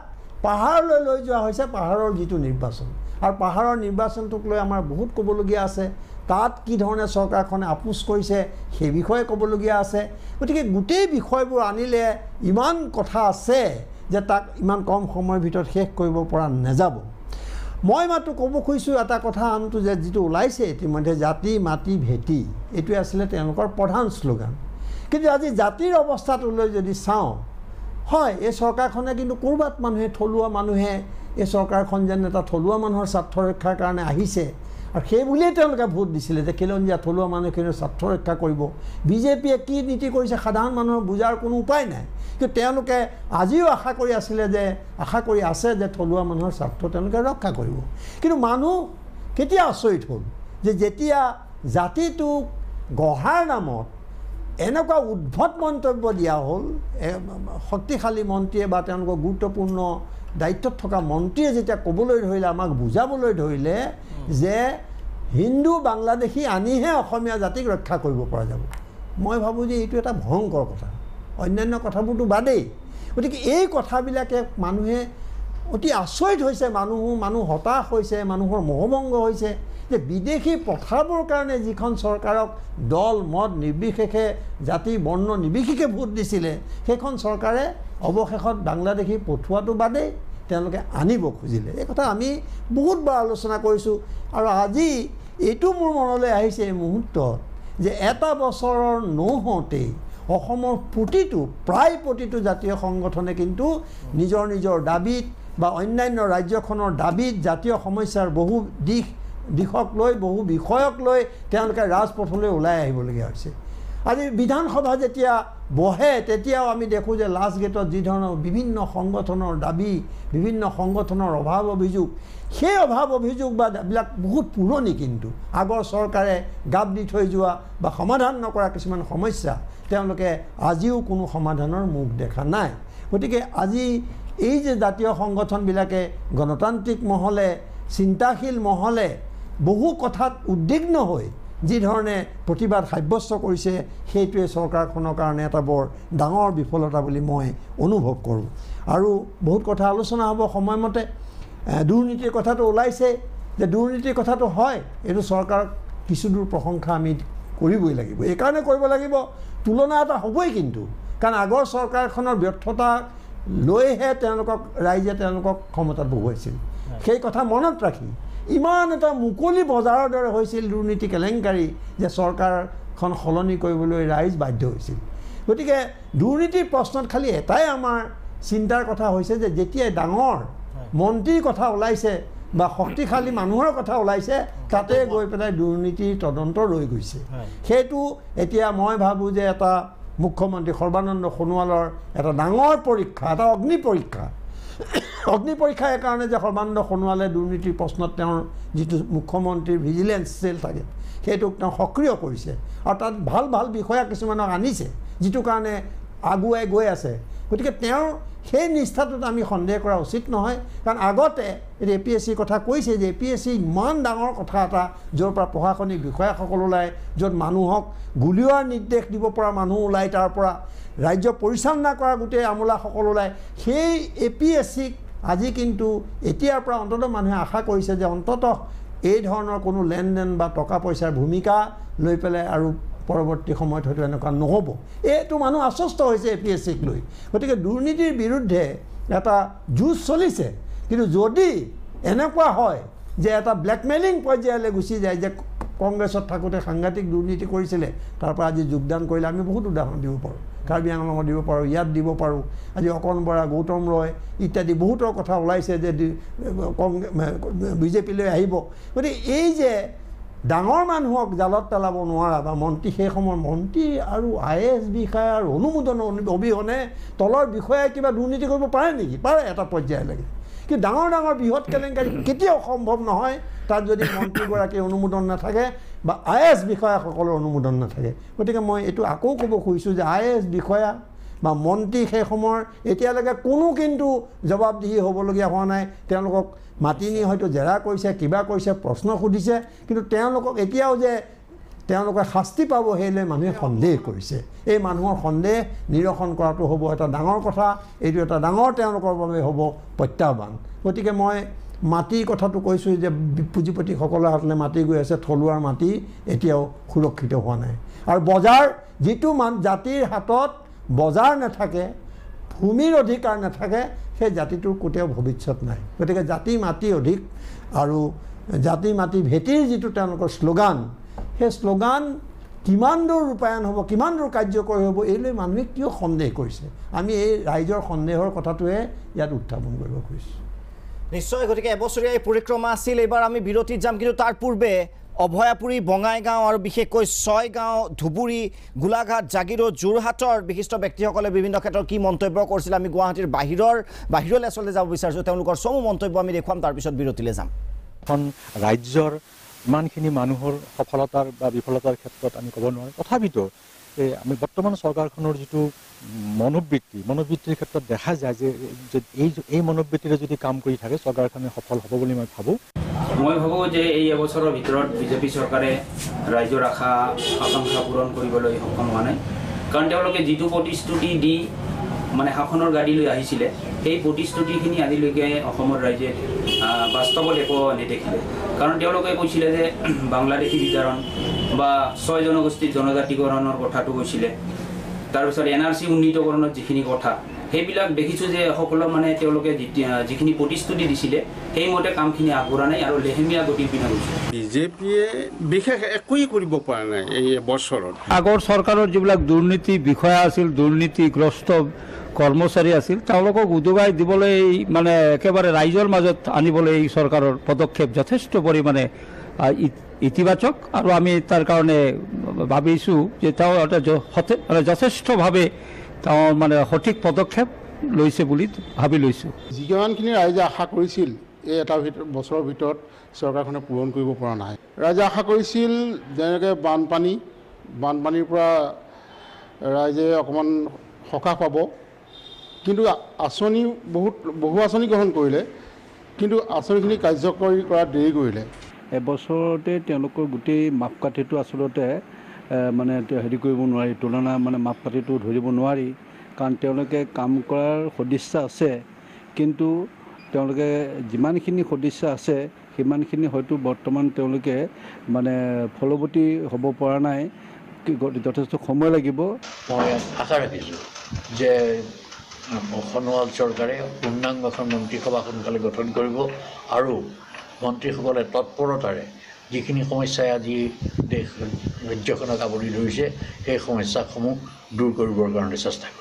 পাহাৰলৈ লৈ যোৱা হৈছে পাহাৰৰ যিটো নিৰ্বাচন আৰু পাহাৰৰ নিৰ্বাচনটোক লৈ আমাৰ বহুত ক'বলগীয়া আছে তাত কি ধৰণে চৰকাৰখনে আপোচ কৰিছে সেই বিষয়ে ক'বলগীয়া আছে গতিকে গোটেই বিষয়বোৰ আনিলে ইমান কথা আছে যে তাক ইমান কম সময়ৰ ভিতৰত শেষ কৰিব পৰা নাযাব মই মাত্ৰ ক'ব খুজিছোঁ এটা কথা আনটো যে যিটো ওলাইছে ইতিমধ্যে জাতি মাটি ভেটি এইটোৱে আছিলে তেওঁলোকৰ প্ৰধান শ্লোগান কিন্তু আজি জাতিৰ অৱস্থাটোলৈ যদি চাওঁ হয় এই চৰকাৰখনে কিন্তু ক'ৰবাত মানুহে থলুৱা মানুহে এই চৰকাৰখন যেন এটা থলুৱা মানুহৰ স্বাৰ্থ ৰক্ষাৰ কাৰণে আহিছে আৰু সেই বুলিয়েই তেওঁলোকে ভোট দিছিলে যে খিলঞ্জীয়া থলুৱা মানুহখিনিৰ স্বাৰ্থ ৰক্ষা কৰিব বিজেপিয়ে কি নীতি কৰিছে সাধাৰণ মানুহৰ বুজাৰ কোনো উপায় নাই কিন্তু তেওঁলোকে আজিও আশা কৰি আছিলে যে আশা কৰি আছে যে থলুৱা মানুহৰ স্বাৰ্থ তেওঁলোকে ৰক্ষা কৰিব কিন্তু মানুহ কেতিয়া আচৰিত হ'ল যে যেতিয়া জাতিটোক গঢ়াৰ নামত এনেকুৱা উদ্ভৱ মন্তব্য দিয়া হ'ল শক্তিশালী মন্ত্ৰীয়ে বা তেওঁলোকৰ গুৰুত্বপূৰ্ণ দায়িত্বত থকা মন্ত্ৰীয়ে যেতিয়া ক'বলৈ ধৰিলে আমাক বুজাবলৈ ধৰিলে যে হিন্দু বাংলাদেশী আনিহে অসমীয়া জাতিক ৰক্ষা কৰিব পৰা যাব মই ভাবোঁ যে এইটো এটা ভয়ংকৰ কথা অন্যান্য কথাবোৰতো বাদেই গতিকে এই কথাবিলাকে মানুহে অতি আচৰিত হৈছে মানুহ মানুহ হতাশ হৈছে মানুহৰ মহমংগ হৈছে যে বিদেশী পথাবৰ কাৰণে যিখন চৰকাৰক দল মদ নিৰ্বিশেষে জাতি বৰ্ণ নিৰ্বিশেষে ভোট দিছিলে সেইখন চৰকাৰে অৱশেষত বাংলাদেশী পঠোৱাটো বাদেই তেওঁলোকে আনিব খুজিলে এই কথা আমি বহুতবাৰ আলোচনা কৰিছোঁ আৰু আজি এইটো মোৰ মনলৈ আহিছে এই মুহূৰ্তত যে এটা বছৰৰ নহওঁতেই অসমৰ প্ৰতিটো প্ৰায় প্ৰতিটো জাতীয় সংগঠনে কিন্তু নিজৰ নিজৰ দাবীত বা অন্যান্য ৰাজ্যখনৰ দাবীত জাতীয় সমস্যাৰ বহু দিশ দিশক লৈ বহু বিষয়ক লৈ তেওঁলোকে ৰাজপথলৈ ওলাই আহিবলগীয়া হৈছে আজি বিধানসভা যেতিয়া বহে তেতিয়াও আমি দেখোঁ যে লাষ্ট গেটত যিধৰণৰ বিভিন্ন সংগঠনৰ দাবী বিভিন্ন সংগঠনৰ অভাৱ অভিযোগ সেই অভাৱ অভিযোগ বা দাবীবিলাক বহুত পুৰণি কিন্তু আগৰ চৰকাৰে গাপ দি থৈ যোৱা বা সমাধান নকৰা কিছুমান সমস্যা তেওঁলোকে আজিও কোনো সমাধানৰ মুখ দেখা নাই গতিকে আজি এই যে জাতীয় সংগঠনবিলাকে গণতান্ত্ৰিক মহলে চিন্তাশীল মহলে বহু কথাত উদ্বিগ্ন হৈ যিধৰণে প্ৰতিবাদ সাব্যস্ত কৰিছে সেইটোৱে চৰকাৰখনৰ কাৰণে এটা বৰ ডাঙৰ বিফলতা বুলি মই অনুভৱ কৰোঁ আৰু বহুত কথা আলোচনা হ'ব সময়মতে দুৰ্নীতিৰ কথাটো ওলাইছে যে দুৰ্নীতিৰ কথাটো হয় এইটো চৰকাৰক কিছুদূৰ প্ৰশংসা আমি কৰিবই লাগিব এইকাৰণে কৰিব লাগিব তুলনা এটা হ'বই কিন্তু কাৰণ আগৰ চৰকাৰখনৰ ব্যৰ্থতা লৈহে তেওঁলোকক ৰাইজে তেওঁলোকক ক্ষমতাত বহুৱাইছিল সেই কথা মনত ৰাখি ইমান এটা মুকলি বজাৰৰ দৰে হৈছিল দুৰ্নীতি কেলেংকাৰী যে চৰকাৰখন সলনি কৰিবলৈ ৰাইজ বাধ্য হৈছিল গতিকে দুৰ্নীতিৰ প্ৰশ্নত খালী এটাই আমাৰ চিন্তাৰ কথা হৈছে যে যেতিয়াই ডাঙৰ মন্ত্ৰীৰ কথা ওলাইছে বা শক্তিশালী মানুহৰ কথা ওলাইছে তাতে গৈ পেলাই দুৰ্নীতিৰ তদন্ত ৰৈ গৈছে সেইটো এতিয়া মই ভাবোঁ যে এটা মুখ্যমন্ত্ৰী সৰ্বানন্দ সোণোৱালৰ এটা ডাঙৰ পৰীক্ষা এটা অগ্নি পৰীক্ষা অগ্নি পৰীক্ষাৰ কাৰণে যে সৰ্বানন্দ সোণোৱালে দুৰ্নীতিৰ প্ৰশ্নত তেওঁৰ যিটো মুখ্যমন্ত্ৰীৰ ভিজিলেঞ্চ চেল থাকে সেইটোক তেওঁ সক্ৰিয় কৰিছে আৰু তাত ভাল ভাল বিষয়া কিছুমানক আনিছে যিটো কাৰণে আগুৱাই গৈ আছে গতিকে তেওঁৰ সেই নিষ্ঠাটোত আমি সন্দেহ কৰা উচিত নহয় কাৰণ আগতে এই এ পি এছ চিৰ কথা কৈছে যে এ পি এছ চি ইমান ডাঙৰ কথা এটা য'ৰ পৰা প্ৰশাসনিক বিষয়াসকল ওলায় য'ত মানুহক গুলিওৱাৰ নিৰ্দেশ দিব পৰা মানুহ ওলায় তাৰ পৰা ৰাজ্য পৰিচালনা কৰা গোটেই আমোলাসকল ওলাই সেই এ পি এছ চিক আজি কিন্তু এতিয়াৰ পৰা অন্তত মানুহে আশা কৰিছে যে অন্ততঃ এই ধৰণৰ কোনো লেনদেন বা টকা পইচাৰ ভূমিকা লৈ পেলাই আৰু পৰৱৰ্তী সময়ত হয়তো এনেকুৱা নহ'ব এইটো মানুহ আশ্বস্ত হৈছে এ পি এছ চিক লৈ গতিকে দুৰ্নীতিৰ বিৰুদ্ধে এটা যুঁজ চলিছে কিন্তু যদি এনেকুৱা হয় যে এটা ব্লেকমেইলিং পৰ্যায়লৈ গুচি যায় যে কংগ্ৰেছত থাকোঁতে সাংঘাতিক দুৰ্নীতি কৰিছিলে তাৰপৰা আজি যোগদান কৰিলে আমি বহুত উদাহৰণ দিব পাৰোঁ কাৰ্বি আংলঙত দিব পাৰোঁ ইয়াত দিব পাৰোঁ আজি অকণ বৰা গৌতম ৰয় ইত্যাদি বহুতৰ কথা ওলাইছে যে কংগ্ৰেছ বিজেপিলৈ আহিব গতিকে এই যে ডাঙৰ মানুহক জালত পেলাব নোৱাৰা বা মন্ত্ৰী সেই সময়ৰ মন্ত্ৰী আৰু আই এ এছ বিষয়াৰ অনুমোদন অবিহনে তলৰ বিষয়াই কিবা দুৰ্নীতি কৰিব পাৰে নেকি পাৰে এটা পৰ্যায়লৈকে কি ডাঙৰ ডাঙৰ বৃহৎ কেলেংকাৰী কেতিয়াও সম্ভৱ নহয় তাত যদি মন্ত্ৰীগৰাকীৰ অনুমোদন নাথাকে বা আই এ এছ বিষয়াসকলৰ অনুমোদন নাথাকে গতিকে মই এইটো আকৌ ক'ব খুজিছোঁ যে আই এ এছ বিষয়া বা মন্ত্ৰী সেই সময়ৰ এতিয়ালৈকে কোনো কিন্তু জবাবদিহি হ'বলগীয়া হোৱা নাই তেওঁলোকক মাতি নি হয়তো জেৰা কৰিছে কিবা কৰিছে প্ৰশ্ন সুধিছে কিন্তু তেওঁলোকক এতিয়াও যে তেওঁলোকে শাস্তি পাব লৈ মানুহে সন্দেহ কৰিছে এই মানুহৰ সন্দেহ নিৰসন কৰাটো হ'ব এটা ডাঙৰ কথা এইটো এটা ডাঙৰ তেওঁলোকৰ বাবে হ'ব প্ৰত্যাহ্বান গতিকে মই মাটিৰ কথাটো কৈছোঁ যে পুঁজিপতিসকলৰ হাতলৈ মাটি গৈ আছে থলুৱাৰ মাটি এতিয়াও সুৰক্ষিত হোৱা নাই আৰু বজাৰ যিটো মান জাতিৰ হাতত বজাৰ নাথাকে ভূমিৰ অধিকাৰ নাথাকে সেই জাতিটোৰ কেতিয়াও ভৱিষ্যত নাই গতিকে জাতি মাটি অধিক আৰু জাতি মাটি ভেটিৰ যিটো তেওঁলোকৰ শ্লোগান সেই শ্লোগান কিমান দূৰ ৰূপায়ণ হ'ব কিমান দূৰ কাৰ্যকৰী হ'ব এই লৈ মানুহে কিয় সন্দেহ কৰিছে আমি এই ৰাইজৰ সন্দেহৰ কথাটোৱে ইয়াত উত্থাপন কৰিব খুজিছোঁ নিশ্চয় গতিকে এবছৰীয়া এই পৰিক্ৰমা আছিল এইবাৰ আমি বিৰতিত যাম কিন্তু তাৰ পূৰ্বে অভয়াপুৰী বঙাইগাঁও আৰু বিশেষকৈ ছয়গাঁও ধুবুৰী গোলাঘাট জাগিৰো যোৰহাটৰ বিশিষ্ট ব্যক্তিসকলে বিভিন্ন ক্ষেত্ৰত কি মন্তব্য কৰিছিলে আমি গুৱাহাটীৰ বাহিৰৰ বাহিৰলৈ আচলতে যাব বিচাৰিছোঁ তেওঁলোকৰ চমু মন্তব্য আমি দেখুৱাম তাৰপিছত বিৰতিলৈ যাম এখন ৰাজ্যৰ ইমানখিনি মানুহৰ সফলতাৰ বা বিফলতাৰ ক্ষেত্ৰত আমি ক'ব নোৱাৰোঁ তথাপিতো এই আমি বৰ্তমান চৰকাৰখনৰ যিটো মনোবৃত্তি মনোবৃত্তিৰ ক্ষেত্ৰত দেখা যায় যে এই এই মনোবৃত্তিৰে যদি কাম কৰি থাকে চৰকাৰখনে সফল হ'ব বুলি মই ভাবোঁ মই ভাবোঁ যে এই এবছৰৰ ভিতৰত বিজেপি চৰকাৰে ৰাইজৰ আশা আকাংক্ষা পূৰণ কৰিবলৈ সক্ষম হোৱা নাই কাৰণ তেওঁলোকে যিটো প্ৰতিশ্ৰুতি দি মানে শাসনৰ গাড়ি লৈ আহিছিলে সেই প্ৰতিশ্ৰুতিখিনি আজিলৈকে অসমৰ ৰাইজে বাস্তৱত একো নেদেখিলে কাৰণ তেওঁলোকে কৈছিলে যে বাংলাদেশী বিচাৰণ বা ছয় জনগোষ্ঠীৰ জনজাতিকৰণৰ কথাটো কৈছিলে তাৰপিছত এন আৰ চি উন্নীতকৰণৰ যিখিনি কথা সেইবিলাক দেখিছোঁ যে সকলো মানে তেওঁলোকে যিখিনি প্ৰতিশ্ৰুতি দিছিলে সেইমতে কামখিনি আগবঢ়া নাই আৰু লেহেমীয়া গতি পিনে গৈছে বিজেপিয়ে বিশেষ একোৱেই কৰিব পৰা নাই এই বছৰত আগৰ চৰকাৰৰ যিবিলাক দুৰ্নীতি বিষয়া আছিল দুৰ্নীতিগ্ৰস্ত কৰ্মচাৰী আছিল তেওঁলোকক উদগাই দিবলৈ মানে একেবাৰে ৰাইজৰ মাজত আনিবলৈ এই চৰকাৰৰ পদক্ষেপ যথেষ্ট পৰিমাণে ইতিবাচক আৰু আমি তাৰ কাৰণে ভাবিছোঁ যে তেওঁ মানে যথেষ্টভাৱে তেওঁ মানে সঠিক পদক্ষেপ লৈছে বুলি ভাবি লৈছোঁ যিমানখিনি ৰাইজে আশা কৰিছিল এই এটা ভিতৰত বছৰৰ ভিতৰত চৰকাৰখনে পূৰণ কৰিব পৰা নাই ৰাইজে আশা কৰিছিল যেনেকৈ বানপানী বানপানীৰ পৰা ৰাইজে অকণমান সকাহ পাব কিন্তু আঁচনি বহুত বহু আঁচনি গ্ৰহণ কৰিলে কিন্তু আঁচনিখিনি কাৰ্যকৰী কৰাত দেৰি কৰিলে এবছৰতে তেওঁলোকৰ গোটেই মাপকাঠিটো আচলতে মানে হেৰি কৰিব নোৱাৰি তুলনা মানে মাপ পাতিটো ধৰিব নোৱাৰি কাৰণ তেওঁলোকে কাম কৰাৰ সদিচ্ছা আছে কিন্তু তেওঁলোকে যিমানখিনি সদিচ্ছা আছে সিমানখিনি হয়তো বৰ্তমান তেওঁলোকে মানে ফলৱতী হ'ব পৰা নাই যথেষ্ট সময় লাগিব মই আশা ৰাখিছোঁ যে সোণোৱাল চৰকাৰে পূৰ্ণাংগ এখন মন্ত্ৰীসভা সোনকালে গঠন কৰিব আৰু মন্ত্ৰীসকলে তৎপৰতাৰে যিখিনি সমস্যাই আজি দেশ ৰাজ্যখনক আৱৰি ধৰিছে সেই সমস্যাসমূহ দূৰ কৰিবৰ কাৰণে চেষ্টা কৰিব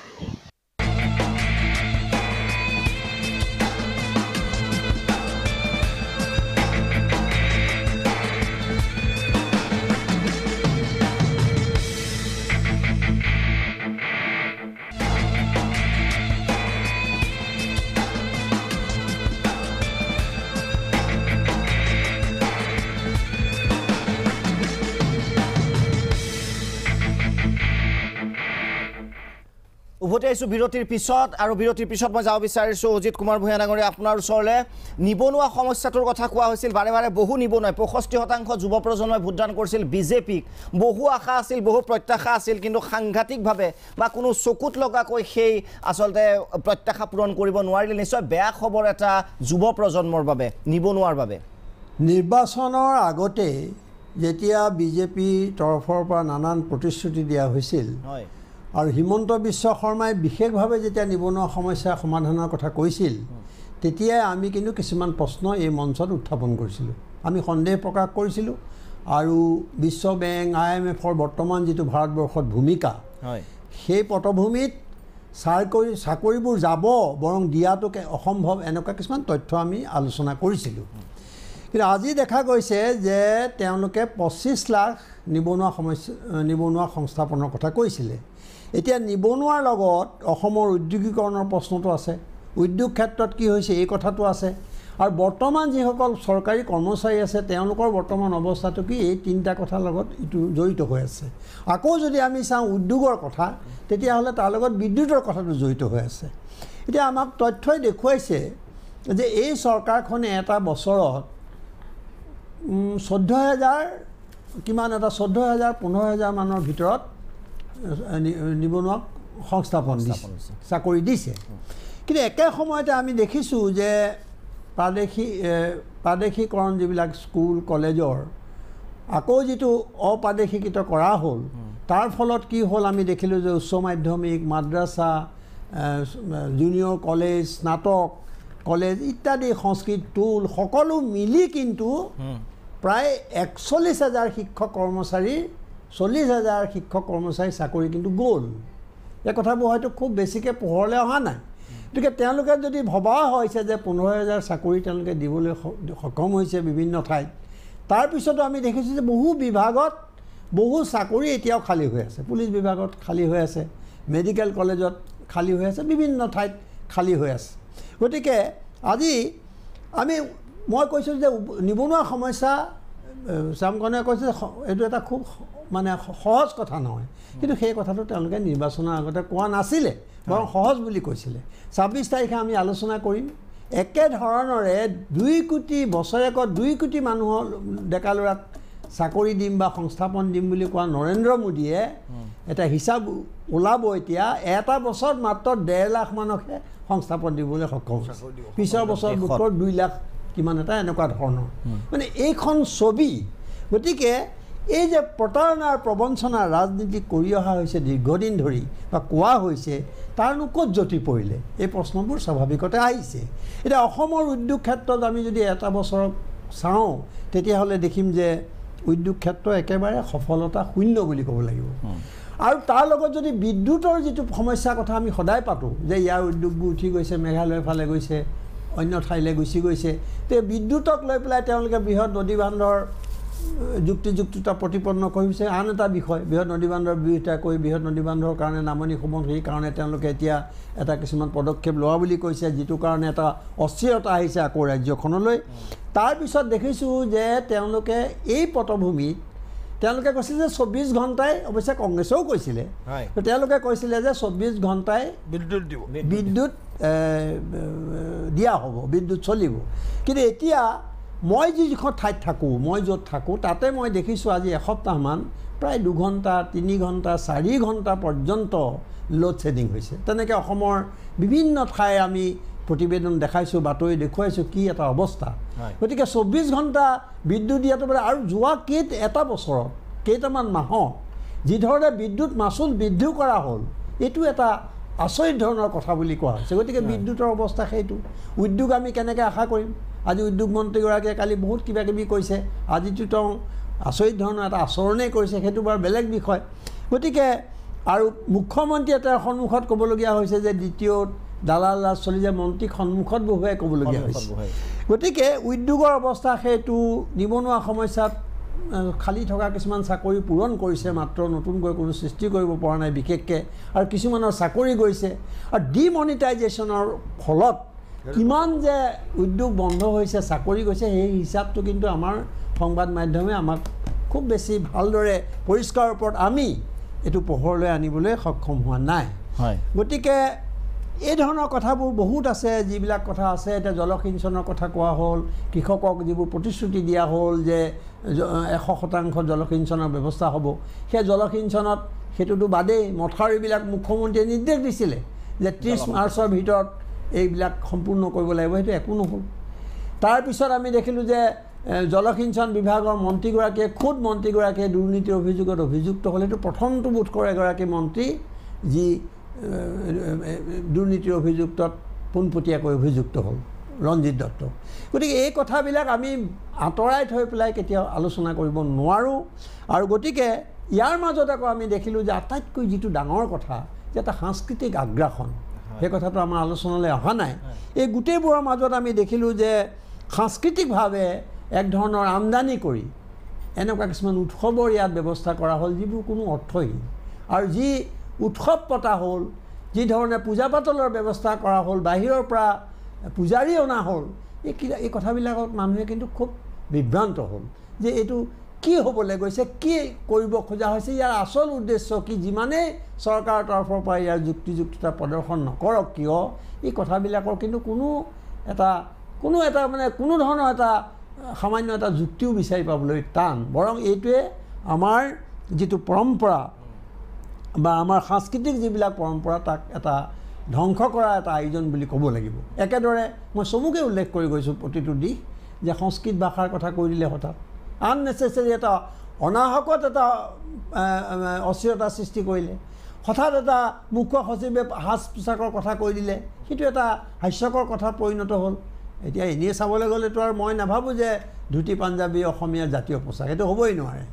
আহিছোঁ বিৰতিৰ পিছত আৰু বিৰতিৰ পিছত মই যাব বিচাৰিছোঁ অজিত কুমাৰ ভূঞা ডাঙৰীয়া আপোনাৰ ওচৰলৈ নিবনুৱা সমস্যাটোৰ কথা কোৱা হৈছিল বাৰে বাৰে বহু নিবনুৱাই পয়ষষ্ঠি শতাংশ যুৱ প্ৰজন্মই ভোটদান কৰিছিল বিজেপিক বহু আশা আছিল বহু প্ৰত্যাশা আছিল কিন্তু সাংঘাতিকভাৱে বা কোনো চকুত লগাকৈ সেই আচলতে প্ৰত্যাশা পূৰণ কৰিব নোৱাৰিলে নিশ্চয় বেয়া খবৰ এটা যুৱ প্ৰজন্মৰ বাবে নিবনুৱাৰ বাবে নিৰ্বাচনৰ আগতেই যেতিয়া বিজেপিৰ তৰফৰ পৰা নানান প্ৰতিশ্ৰুতি দিয়া হৈছিল হয় আৰু হিমন্ত বিশ্ব শৰ্মাই বিশেষভাৱে যেতিয়া নিবনুৱা সমস্যা সমাধানৰ কথা কৈছিল তেতিয়াই আমি কিন্তু কিছুমান প্ৰশ্ন এই মঞ্চত উত্থাপন কৰিছিলোঁ আমি সন্দেহ প্ৰকাশ কৰিছিলোঁ আৰু বিশ্ব বেংক আই এম এফৰ বৰ্তমান যিটো ভাৰতবৰ্ষত ভূমিকা সেই পটভূমিত চাকৰি চাকৰিবোৰ যাব বৰং দিয়াটোকে অসম্ভৱ এনেকুৱা কিছুমান তথ্য আমি আলোচনা কৰিছিলোঁ কিন্তু আজি দেখা গৈছে যে তেওঁলোকে পঁচিছ লাখ নিবনুৱা সমস্যা নিবনুৱা সংস্থাপনৰ কথা কৈছিলে এতিয়া নিবনুৱাৰ লগত অসমৰ উদ্যোগীকৰণৰ প্ৰশ্নটো আছে উদ্যোগ ক্ষেত্ৰত কি হৈছে এই কথাটো আছে আৰু বৰ্তমান যিসকল চৰকাৰী কৰ্মচাৰী আছে তেওঁলোকৰ বৰ্তমান অৱস্থাটো কি এই তিনিটা কথাৰ লগত ইটো জড়িত হৈ আছে আকৌ যদি আমি চাওঁ উদ্যোগৰ কথা তেতিয়াহ'লে তাৰ লগত বিদ্যুতৰ কথাটো জড়িত হৈ আছে এতিয়া আমাক তথ্যই দেখুৱাইছে যে এই চৰকাৰখনে এটা বছৰত চৈধ্য হেজাৰ কিমান এটা চৈধ্য হেজাৰ পোন্ধৰ হেজাৰমানৰ ভিতৰত নিবনুৱাক সংস্থাপন দিছে চাকৰি দিছে কিন্তু একে সময়তে আমি দেখিছোঁ যে প্ৰাদেশিক প্ৰাদেশিকৰণ যিবিলাক স্কুল কলেজৰ আকৌ যিটো অপ্ৰাদেশিকৃত কৰা হ'ল তাৰ ফলত কি হ'ল আমি দেখিলোঁ যে উচ্চ মাধ্যমিক মাদ্ৰাছা জুনিয়ৰ কলেজ স্নাতক কলেজ ইত্যাদি সংস্কৃত টুল সকলো মিলি কিন্তু প্ৰায় একচল্লিছ হাজাৰ শিক্ষক কৰ্মচাৰীৰ চল্লিছ হাজাৰ শিক্ষক কৰ্মচাৰী চাকৰি কিন্তু গ'ল এই কথাবোৰ হয়তো খুব বেছিকৈ পোহৰলৈ অহা নাই গতিকে তেওঁলোকে যদি ভবা হৈছে যে পোন্ধৰ হাজাৰ চাকৰি তেওঁলোকে দিবলৈ সক্ষম হৈছে বিভিন্ন ঠাইত তাৰপিছতো আমি দেখিছোঁ যে বহু বিভাগত বহু চাকৰি এতিয়াও খালী হৈ আছে পুলিচ বিভাগত খালী হৈ আছে মেডিকেল কলেজত খালী হৈ আছে বিভিন্ন ঠাইত খালী হৈ আছে গতিকে আজি আমি মই কৈছোঁ যে নিবনুৱা সমস্যা চামকণে কৈছে এইটো এটা খুব মানে সহজ কথা নহয় কিন্তু সেই কথাটো তেওঁলোকে নিৰ্বাচনৰ আগতে কোৱা নাছিলে বৰং সহজ বুলি কৈছিলে ছাব্বিছ তাৰিখে আমি আলোচনা কৰিম একেধৰণৰে দুই কোটি বছৰেকত দুই কোটি মানুহৰ ডেকা ল'ৰাক চাকৰি দিম বা সংস্থাপন দিম বুলি কোৱা নৰেন্দ্ৰ মোদীয়ে এটা হিচাপ ওলাব এতিয়া এটা বছৰত মাত্ৰ ডেৰ লাখ মানুহে সংস্থাপন দিবলৈ সক্ষম হৈছে পিছৰ বছৰত দুই লাখ কিমান এটা এনেকুৱা ধৰণৰ মানে এইখন ছবি গতিকে এই যে প্ৰতাৰণাৰ প্ৰবঞ্চনাৰ ৰাজনীতি কৰি অহা হৈছে দীৰ্ঘদিন ধৰি বা কোৱা হৈছে তাৰনো ক'ত জটি পৰিলে এই প্ৰশ্নবোৰ স্বাভাৱিকতে আহিছে এতিয়া অসমৰ উদ্যোগ ক্ষেত্ৰত আমি যদি এটা বছৰ চাওঁ তেতিয়াহ'লে দেখিম যে উদ্যোগ ক্ষেত্ৰ একেবাৰে সফলতা শূন্য বুলি ক'ব লাগিব আৰু তাৰ লগত যদি বিদ্যুতৰ যিটো সমস্যাৰ কথা আমি সদায় পাতোঁ যে ইয়াৰ উদ্যোগবোৰ উঠি গৈছে মেঘালয়ৰ ফালে গৈছে অন্য ঠাইলৈ গুচি গৈছে তে বিদ্যুতক লৈ পেলাই তেওঁলোকে বৃহৎ নদী বান্ধৰ যুক্তিযুক্তিতা প্ৰতিপন্ন কৰিছে আন এটা বিষয় বৃহৎ নদী বান্ধৰ বিৰোধিতা কৰি বৃহৎ নদী বান্ধৰ কাৰণে নামনি সুমন সেইকাৰণে তেওঁলোকে এতিয়া এটা কিছুমান পদক্ষেপ লোৱা বুলি কৈছে যিটো কাৰণে এটা অস্থিৰতা আহিছে আকৌ ৰাজ্যখনলৈ তাৰপিছত দেখিছোঁ যে তেওঁলোকে এই পটভূমিত তেওঁলোকে কৈছে যে চৌব্বিছ ঘণ্টাই অৱশ্যে কংগ্ৰেছেও কৈছিলে তেওঁলোকে কৈছিলে যে চৌব্বিছ ঘণ্টাই বিদ্যুৎ দিব বিদ্যুৎ দিয়া হ'ব বিদ্যুৎ চলিব কিন্তু এতিয়া মই যিখন ঠাইত থাকোঁ মই য'ত থাকোঁ তাতে মই দেখিছোঁ আজি এসপ্তাহমান প্ৰায় দুঘণ্টা তিনি ঘণ্টা চাৰি ঘণ্টা পৰ্যন্ত লোড শ্বেডিং হৈছে তেনেকৈ অসমৰ বিভিন্ন ঠাই আমি প্ৰতিবেদন দেখাইছোঁ বাতৰি দেখুৱাইছোঁ কি এটা অৱস্থা গতিকে চৌব্বিছ ঘণ্টা বিদ্যুৎ দিয়াটো মানে আৰু যোৱা কেই এটা বছৰত কেইটামান মাহত যিধৰণে বিদ্যুৎ মাচুল বৃদ্ধিও কৰা হ'ল এইটো এটা আচৰিত ধৰণৰ কথা বুলি কোৱা হৈছে গতিকে বিদ্যুতৰ অৱস্থা সেইটো উদ্যোগ আমি কেনেকৈ আশা কৰিম আজি উদ্যোগ মন্ত্ৰীগৰাকীয়ে কালি বহুত কিবাকিবি কৈছে আজিতো তেওঁ আচৰিত ধৰণৰ এটা আচৰণেই কৰিছে সেইটো বাৰু বেলেগ বিষয় গতিকে আৰু মুখ্যমন্ত্ৰী এটাৰ সন্মুখত ক'বলগীয়া হৈছে যে দ্বিতীয় দালাল চলি আঁচনিৰ মন্ত্ৰীক সন্মুখত বহুৱাই ক'বলগীয়া হৈছে গতিকে উদ্যোগৰ অৱস্থা সেইটো নিবনুৱা সমস্যাত খালী থকা কিছুমান চাকৰি পূৰণ কৰিছে মাত্ৰ নতুনকৈ কোনো সৃষ্টি কৰিব পৰা নাই বিশেষকৈ আৰু কিছুমানৰ চাকৰি গৈছে আৰু ডিমনিটাইজেশ্যনৰ ফলত কিমান যে উদ্যোগ বন্ধ হৈছে চাকৰি গৈছে সেই হিচাপটো কিন্তু আমাৰ সংবাদ মাধ্যমে আমাক খুব বেছি ভালদৰে পৰিষ্কাৰৰ ওপৰত আমি এইটো পোহৰলৈ আনিবলৈ সক্ষম হোৱা নাই হয় গতিকে এই ধৰণৰ কথাবোৰ বহুত আছে যিবিলাক কথা আছে এতিয়া জলসিঞ্চনৰ কথা কোৱা হ'ল কৃষকক যিবোৰ প্ৰতিশ্ৰুতি দিয়া হ'ল যে এশ শতাংশ জলসিঞ্চনৰ ব্যৱস্থা হ'ব সেই জলসিঞ্চনত সেইটোতো বাদেই মথাউৰিবিলাক মুখ্যমন্ত্ৰীয়ে নিৰ্দেশ দিছিলে যে ত্ৰিছ মাৰ্চৰ ভিতৰত এইবিলাক সম্পূৰ্ণ কৰিব লাগিব সেইটো একো নহ'ল তাৰপিছত আমি দেখিলোঁ যে জলসিঞ্চন বিভাগৰ মন্ত্ৰীগৰাকীয়ে খুদ মন্ত্ৰীগৰাকীয়ে দুৰ্নীতিৰ অভিযোগত অভিযুক্ত হ'ল সেইটো প্ৰথমটো বোধ কৰে এগৰাকী মন্ত্ৰী যি দুৰ্নীতিৰ অভিযুক্তত পোনপটীয়াকৈ অভিযুক্ত হ'ল ৰঞ্জিত দত্ত গতিকে এই কথাবিলাক আমি আঁতৰাই থৈ পেলাই কেতিয়াও আলোচনা কৰিব নোৱাৰোঁ আৰু গতিকে ইয়াৰ মাজত আকৌ আমি দেখিলোঁ যে আটাইতকৈ যিটো ডাঙৰ কথা যে এটা সাংস্কৃতিক আগ্ৰাসন সেই কথাটো আমাৰ আলোচনালৈ অহা নাই এই গোটেইবোৰৰ মাজত আমি দেখিলোঁ যে সাংস্কৃতিকভাৱে এক ধৰণৰ আমদানি কৰি এনেকুৱা কিছুমান উৎসৱৰ ইয়াত ব্যৱস্থা কৰা হ'ল যিবোৰ কোনো অৰ্থহীন আৰু যি উৎসৱ পতা হ'ল যি ধৰণে পূজা পাতলৰ ব্যৱস্থা কৰা হ'ল বাহিৰৰ পৰা পূজাৰী অনা হ'ল এই কি এই কথাবিলাকত মানুহে কিন্তু খুব বিভ্ৰান্ত হ'ল যে এইটো কি হ'বলৈ গৈছে কি কৰিব খোজা হৈছে ইয়াৰ আচল উদ্দেশ্য কি যিমানেই চৰকাৰৰ তৰফৰ পৰা ইয়াৰ যুক্তিযুক্ততা প্ৰদৰ্শন নকৰক কিয় এই কথাবিলাকৰ কিন্তু কোনো এটা কোনো এটা মানে কোনো ধৰণৰ এটা সামান্য এটা যুক্তিও বিচাৰি পাবলৈ টান বৰং এইটোৱে আমাৰ যিটো পৰম্পৰা বা আমাৰ সাংস্কৃতিক যিবিলাক পৰম্পৰা তাক এটা ধ্বংস কৰা এটা আয়োজন বুলি ক'ব লাগিব একেদৰে মই চমুকৈ উল্লেখ কৰি গৈছোঁ প্ৰতিটো দিশ যে সংস্কৃত ভাষাৰ কথা কৈ দিলে হঠাৎ আননেচেচেৰী এটা অনাহকত এটা অস্থিৰতাৰ সৃষ্টি কৰিলে হঠাৎ এটা মুখ্য সচিবে সাজ পোছাকৰ কথা কৈ দিলে সেইটো এটা হাস্যকৰ কথা পৰিণত হ'ল এতিয়া এনেই চাবলৈ গ'লেতো আৰু মই নাভাবোঁ যে ধুতি পাঞ্জাৱী অসমীয়া জাতীয় পোছাক এইটো হ'বই নোৱাৰে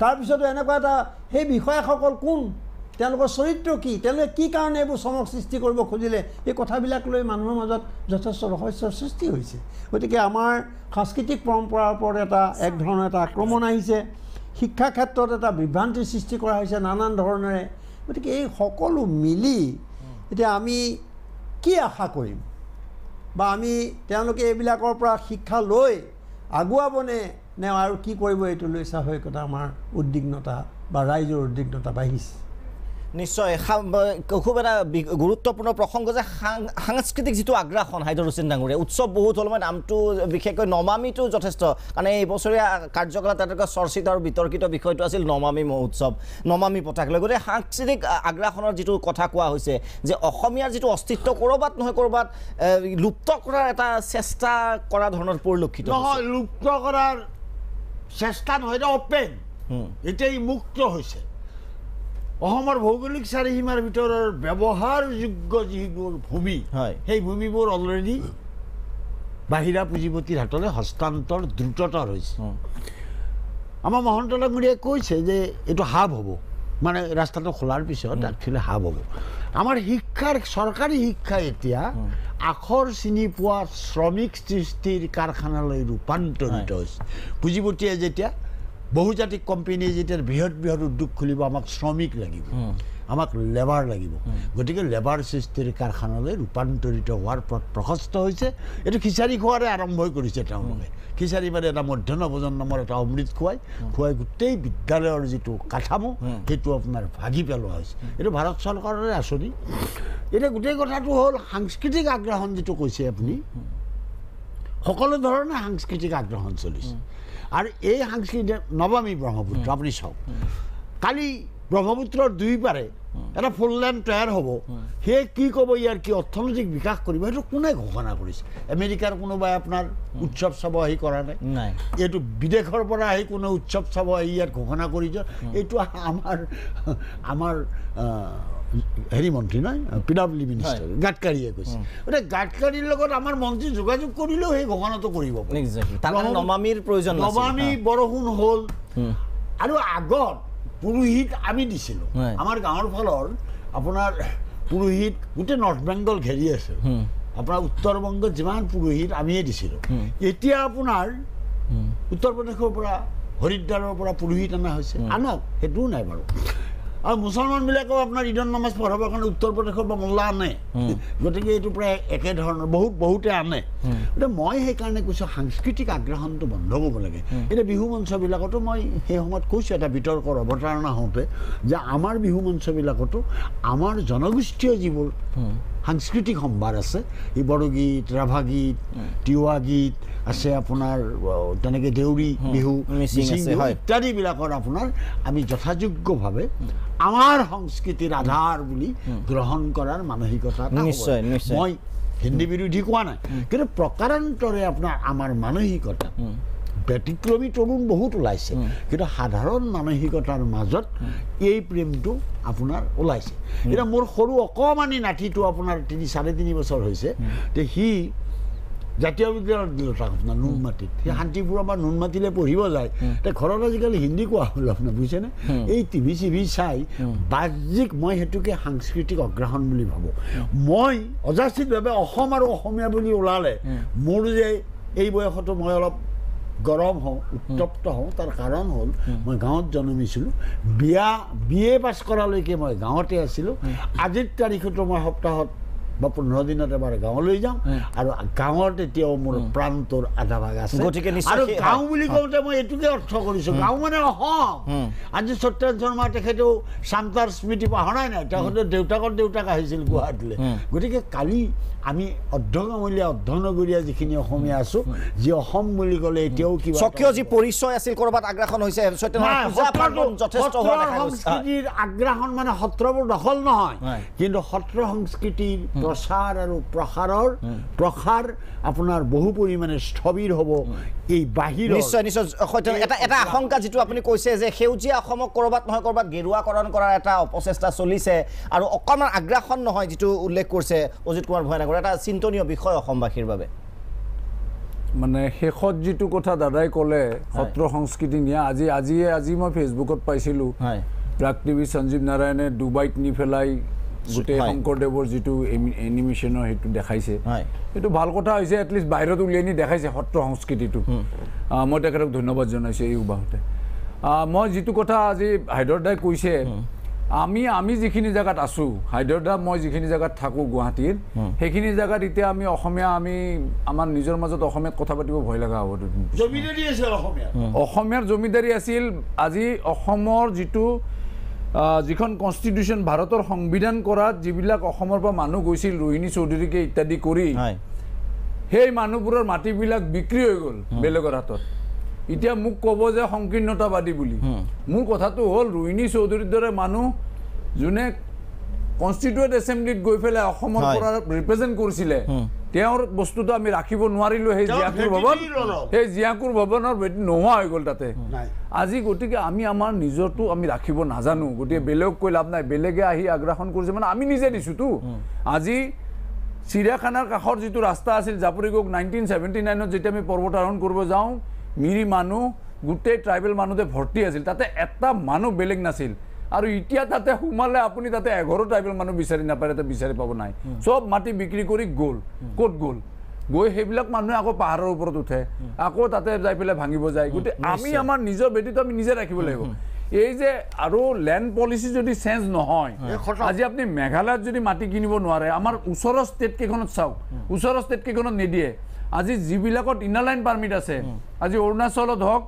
তাৰপিছতো এনেকুৱা এটা সেই বিষয়াসকল কোন তেওঁলোকৰ চৰিত্ৰ কি তেওঁলোকে কি কাৰণে এইবোৰ চমক সৃষ্টি কৰিব খুজিলে এই কথাবিলাক লৈ মানুহৰ মাজত যথেষ্ট ৰহস্যৰ সৃষ্টি হৈছে গতিকে আমাৰ সাংস্কৃতিক পৰম্পৰাৰ ওপৰত এটা এক ধৰণৰ এটা আক্ৰমণ আহিছে শিক্ষা ক্ষেত্ৰত এটা বিভ্ৰান্তিৰ সৃষ্টি কৰা হৈছে নানান ধৰণেৰে গতিকে এই সকলো মিলি এতিয়া আমি কি আশা কৰিম বা আমি তেওঁলোকে এইবিলাকৰ পৰা শিক্ষা লৈ আগুৱাবনে নে আৰু কি কৰিব এইটো লৈ স্বাভাৱিকতা আমাৰ উদ্বিগ্নতা বা ৰাইজৰ উদ্বিগ্নতা বাঢ়িছে নিশ্চয় খুব এটা গুৰুত্বপূৰ্ণ প্ৰসংগ যে সাংস্কৃতিক যিটো আগ্ৰাসন হাইদৰ হুছেইন ডাঙৰীয়া উৎসৱ বহুত হ'ল মই নামটো বিশেষকৈ নমামীটো যথেষ্ট কাৰণ বছৰীয়া কাৰ্যকলাপ এটা চৰ্চিত আৰু বিতৰ্কিত বিষয়টো আছিল নমামী মহোৎসৱ নমামী পতাক লৈ গতিকে সাংস্কৃতিক আগ্ৰাসনৰ যিটো কথা কোৱা হৈছে যে অসমীয়াৰ যিটো অস্তিত্ব ক'ৰবাত নহয় ক'ৰবাত লুপ্ত কৰাৰ এটা চেষ্টা কৰা ধৰণৰ পৰিলক্ষিত লুপ্ত কৰাৰ চেষ্টা নহয় এতিয়া অপেন এতিয়া ই মুক্ত হৈছে অসমৰ ভৌগোলিক চাৰিসীমাৰ ভিতৰৰ ব্যৱহাৰযোগ্য যিবোৰ ভূমি হয় সেই ভূমিবোৰ অলৰেডি বাহিৰা পুঁজিপতিৰ হাতলৈ হস্তান্তৰ দ্ৰুততৰ হৈছে আমাৰ মহন্ত লাংগুৰীয়ে কৈছে যে এইটো হাব হ'ব মানে ৰাস্তাটো খোলাৰ পিছত ডাকফিলে হাব হ'ব আমাৰ শিক্ষাৰ চৰকাৰী শিক্ষা এতিয়া আখৰ চিনি পোৱা শ্ৰমিক সৃষ্টিৰ কাৰখানালৈ ৰূপান্তৰিত হৈছে পুঁজিপতিয়ে যেতিয়া বহুজাতিক কোম্পানীয়ে যেতিয়া বৃহৎ বৃহৎ উদ্যোগ খুলিব আমাক শ্ৰমিক লাগিব আমাক লেবাৰ লাগিব গতিকে লেবাৰ সৃষ্টিৰ কাৰখানালৈ ৰূপান্তৰিত হোৱাৰ পথ প্ৰশস্ত হৈছে এইটো খিচাৰি খোৱাৰে আৰম্ভই কৰিছে তেওঁলোকে খিচাৰি মানে এটা মধ্যাহ্ন ভোজন নামৰ এটা অমৃত খুৱাই খুৱাই গোটেই বিদ্যালয়ৰ যিটো কাঠামো সেইটো আপোনাৰ ভাগি পেলোৱা হৈছে এইটো ভাৰত চৰকাৰৰে আঁচনি এতিয়া গোটেই কথাটো হ'ল সাংস্কৃতিক আগ্ৰহণ যিটো কৈছে আপুনি সকলো ধৰণে সাংস্কৃতিক আগ্ৰহণ চলিছে আৰু এই সাংস্কৃতিক নৱমী ব্ৰহ্মপুত্ৰ আপুনি চাওক কালি ব্ৰহ্মপুত্ৰৰ দুই পাৰে এটা ফুললেন তৈয়াৰ হ'ব সেয়ে কি ক'ব ইয়াৰ কি অৰ্থনৈতিক বিকাশ কৰিব সেইটো কোনে ঘোষণা কৰিছে আমেৰিকাৰ কোনোবাই আপোনাৰ উৎসৱ চাব আহি কৰা নাই নাই এইটো বিদেশৰ পৰা আহি কোনো উৎসৱ চাব আহি ইয়াত ঘোষণা কৰিছে এইটো আমাৰ আমাৰ হেৰি মন্ত্ৰী নহয় পি ডাব্লিউ মিনিষ্টাৰ গাডকাৰীয়ে কৈছে গতিকে গাডকাৰীৰ লগত আমাৰ মন্ত্ৰী যোগাযোগ কৰিলেও সেই ঘোষণাটো কৰিব নমামীৰ প্ৰয়োজন নমামী বৰষুণ হ'ল আৰু আগত পুৰোহিত আমি দিছিলোঁ আমাৰ গাঁৱৰ ফালৰ আপোনাৰ পুৰোহিত গোটেই নৰ্থ বেংগল ঘেৰি আছে আপোনাৰ উত্তৰ বংগত যিমান পুৰোহিত আমিয়ে দিছিলোঁ এতিয়া আপোনাৰ উত্তৰ প্ৰদেশৰ পৰা হৰিদ্বাৰৰ পৰা পুৰোহিত অনা হৈছে আনক সেইটোও নাই বাৰু আৰু মুছলমানবিলাকেও আপোনাৰ ঈদন নামাজ পঢ়াবৰ কাৰণে উত্তৰ প্ৰদেশৰ পৰা মোল্লা আনে গতিকে এইটো প্ৰায় একেধৰণৰ বহুত বহুতে আনে গতিকে মই সেইকাৰণে কৈছোঁ সাংস্কৃতিক আগ্ৰাসনটো বন্ধ কৰিব লাগে এতিয়া বিহু মঞ্চবিলাকতো মই সেই সময়ত কৈছোঁ এটা বিতৰ্কৰ অৱতাৰণা হওঁতে যে আমাৰ বিহু মঞ্চবিলাকতো আমাৰ জনগোষ্ঠীয় যিবোৰ সাংস্কৃতিক সম্ভাৰ আছে ই বড়োগীত ৰাভা গীত তিৱা গীত আছে আপোনাৰ তেনেকৈ দেউৰী বিহু ইত্যাদিবিলাকৰ আপোনাৰ আমি যথাযোগ্যভাৱে আমাৰ সংস্কৃতিৰ আধাৰ বুলি গ্ৰহণ কৰাৰ মানসিকতা মই হিন্দী বিৰোধী কোৱা নাই কিন্তু প্ৰকাৰান্তৰে আপোনাৰ আমাৰ মানসিকতা ব্যতিক্ৰমী তৰুণ বহুত ওলাইছে কিন্তু সাধাৰণ মানসিকতাৰ মাজত এই প্ৰেমটো আপোনাৰ ওলাইছে এতিয়া মোৰ সৰু অকণমানি নাতিটো আপোনাৰ তিনি চাৰে তিনি বছৰ হৈছে যে সি জাতীয় বিদ্যালয়ত দিলোঁ তাক আপোনাৰ নুনমাটিত সেই শান্তিপুৰ আমাৰ নুনমাটিলে পঢ়িব যায় তে ঘৰত আজিকালি হিন্দী কোৱা হ'ল আপোনাৰ বুজিছেনে এই টিভি চিভি চাই বাহ্যিক মই সেইটোকে সাংস্কৃতিক অগ্ৰাসন বুলি ভাবোঁ মই অযাচিতভাৱে অসম আৰু অসমীয়া বুলি ওলালে মোৰ যে এই বয়সতো মই অলপ গৰম হওঁ উত্তপ্ত হওঁ তাৰ কাৰণ হ'ল মই গাঁৱত জন্মিছিলোঁ বিয়া বি এ পাছ কৰালৈকে মই গাঁৱতে আছিলোঁ আজিৰ তাৰিখতো মই সপ্তাহত বা পোন্ধৰ দিনত এবাৰ গাঁৱলৈ যাওঁ আৰু গাঁৱত এতিয়াও মোৰ প্ৰাণটোৰ আধা ভাগ আছে গতিকে গাঁও বুলি কওঁতে মই এইটোকে অৰ্থ কৰিছোঁ গাঁও মানে অসম আজি সত্যেন শৰ্মা তেখেতেও চামতাৰ স্মৃতি পাহৰাই নাই নাই তেখেতৰ দেউতাকৰ দেউতাক আহিছিল গুৱাহাটীলৈ গতিকে কালি আমি অৰ্ধগাঁৱলীয়া অৰ্ধনগৰীয়া যিখিনি অসমীয়া আছোঁ যি অসম বুলি ক'লে এতিয়াও কিবা স্বকীয় যি পৰিচয় আছিল ক'ৰবাত আগ্ৰাসন হৈছে সংস্কৃতিৰ আগ্ৰাসন মানে সত্ৰবোৰ দখল নহয় কিন্তু সত্ৰ সংস্কৃতিৰ প্ৰচাৰ আৰু প্ৰসাৰৰ প্ৰসাৰ আপোনাৰ বহু পৰিমাণে স্থবিৰ হ'ব এই বাহিৰ নিশ্চয় নিশ্চয় এটা এটা আশংকা যিটো আপুনি কৈছে যে সেউজীয়া অসমক ক'ৰবাত নহয় ক'ৰবাত গেৰুৱাকৰণ কৰাৰ এটা অপচেষ্টা চলিছে আৰু অকণমান আগ্ৰাসন নহয় যিটো উল্লেখ কৰিছে অজিত কুমাৰ ভূঞানগৰ এটা চিন্তনীয় বিষয় অসমবাসীৰ বাবে মানে শেষত যিটো কথা দাদাই ক'লে সত্ৰ সংস্কৃতি নিয়া আজি আজিয়ে আজি মই ফেচবুকত পাইছিলোঁ প্ৰাগ টিভি সঞ্জীৱ নাৰায়ণে ডুবাইত নি পেলাই গোটেই শংকৰদেৱৰ যিটো এনিমেশ্যনৰ সেইটো দেখাইছে সেইটো ভাল কথা হৈছে এটলিষ্ট বাহিৰত উলিয়াই নি দেখাইছে সত্ৰ সংস্কৃতিটো মই তেখেতক ধন্যবাদ জনাইছোঁ এই উবাহতে মই যিটো কথা আজি হায়দৰদাই কৈছে আমি আমি যিখিনি জেগাত আছো হায়দৰদা মই যিখিনি জেগাত থাকোঁ গুৱাহাটীত সেইখিনি জেগাত এতিয়া আমি অসমীয়া আমি আমাৰ নিজৰ মাজত অসমীয়াত কথা পাতিব ভয় লগা হ'ব জমিদাৰী আছিল অসমীয়াৰ জমিদাৰী আছিল আজি অসমৰ যিটো যিখন কনষ্টিটিউশ্যন ভাৰতৰ সংবিধান কৰাত যিবিলাক অসমৰ পৰা মানুহ গৈছিল ৰোহিণী চৌধুৰীকে ইত্যাদি কৰি সেই মানুহবোৰৰ মাটিবিলাক বিক্ৰী হৈ গ'ল বেলেগৰ হাতত এতিয়া মোক ক'ব যে সংকীৰ্ণতাবাদী বুলি মোৰ কথাটো হ'ল ৰোহিণী চৌধুৰীৰ দৰে মানুহ যোনে কনষ্টিটুৱেণ্ট এছেম্বলিত গৈ পেলাই অসমৰ পৰা ৰিপ্ৰেজেণ্ট কৰিছিলে তেওঁৰ বস্তুটো আমি ৰাখিব নোৱাৰিলোঁ সেই জীয়াকুৰ ভৱন সেই জীয়াকুৰ ভৱনৰ নোহোৱা হৈ গ'ল তাতে আজি গতিকে আমি আমাৰ নিজৰটো আমি ৰাখিব নাজানো গতিকে বেলেগক কৈ লাভ নাই বেলেগে আহি আগ্ৰাসন কৰিছে মানে আমি নিজে দিছোঁতো আজি চিৰিয়াখানাৰ কাষৰ যিটো ৰাস্তা আছিল জাপৰিগোক নাইনটিন ছেভেণ্টি নাইনত যেতিয়া আমি পৰ্বত আৰোহণ কৰিব যাওঁ মিৰি মানুহ গোটেই ট্ৰাইবেল মানুহতে ভৰ্তি আছিল তাতে এটা মানুহ বেলেগ নাছিল আৰু এতিয়া তাতে সোমালে আপুনি তাতে এঘৰো ট্ৰাইবেল মানুহ বিচাৰি নাপায় তাতে বিচাৰি পাব নাই চব মাটি বিক্ৰী কৰি গ'ল ক'ত গ'ল গৈ সেইবিলাক মানুহে আকৌ পাহাৰৰ ওপৰত উঠে আকৌ তাতে যাই পেলাই ভাঙিব যায় গতিকে আমি আমাৰ নিজৰ বেটিটো আমি নিজে ৰাখিব লাগিব এই যে আৰু লেণ্ড পলিচি যদি চেঞ্জ নহয় আজি আপুনি মেঘালয়ত যদি মাটি কিনিব নোৱাৰে আমাৰ ওচৰৰ ষ্টেট কেইখনত চাওক ওচৰৰ ষ্টেট কেইখনত নিদিয়ে আজি যিবিলাকত ইনাৰ লাইন পাৰ্মিট আছে আজি অৰুণাচলত হওক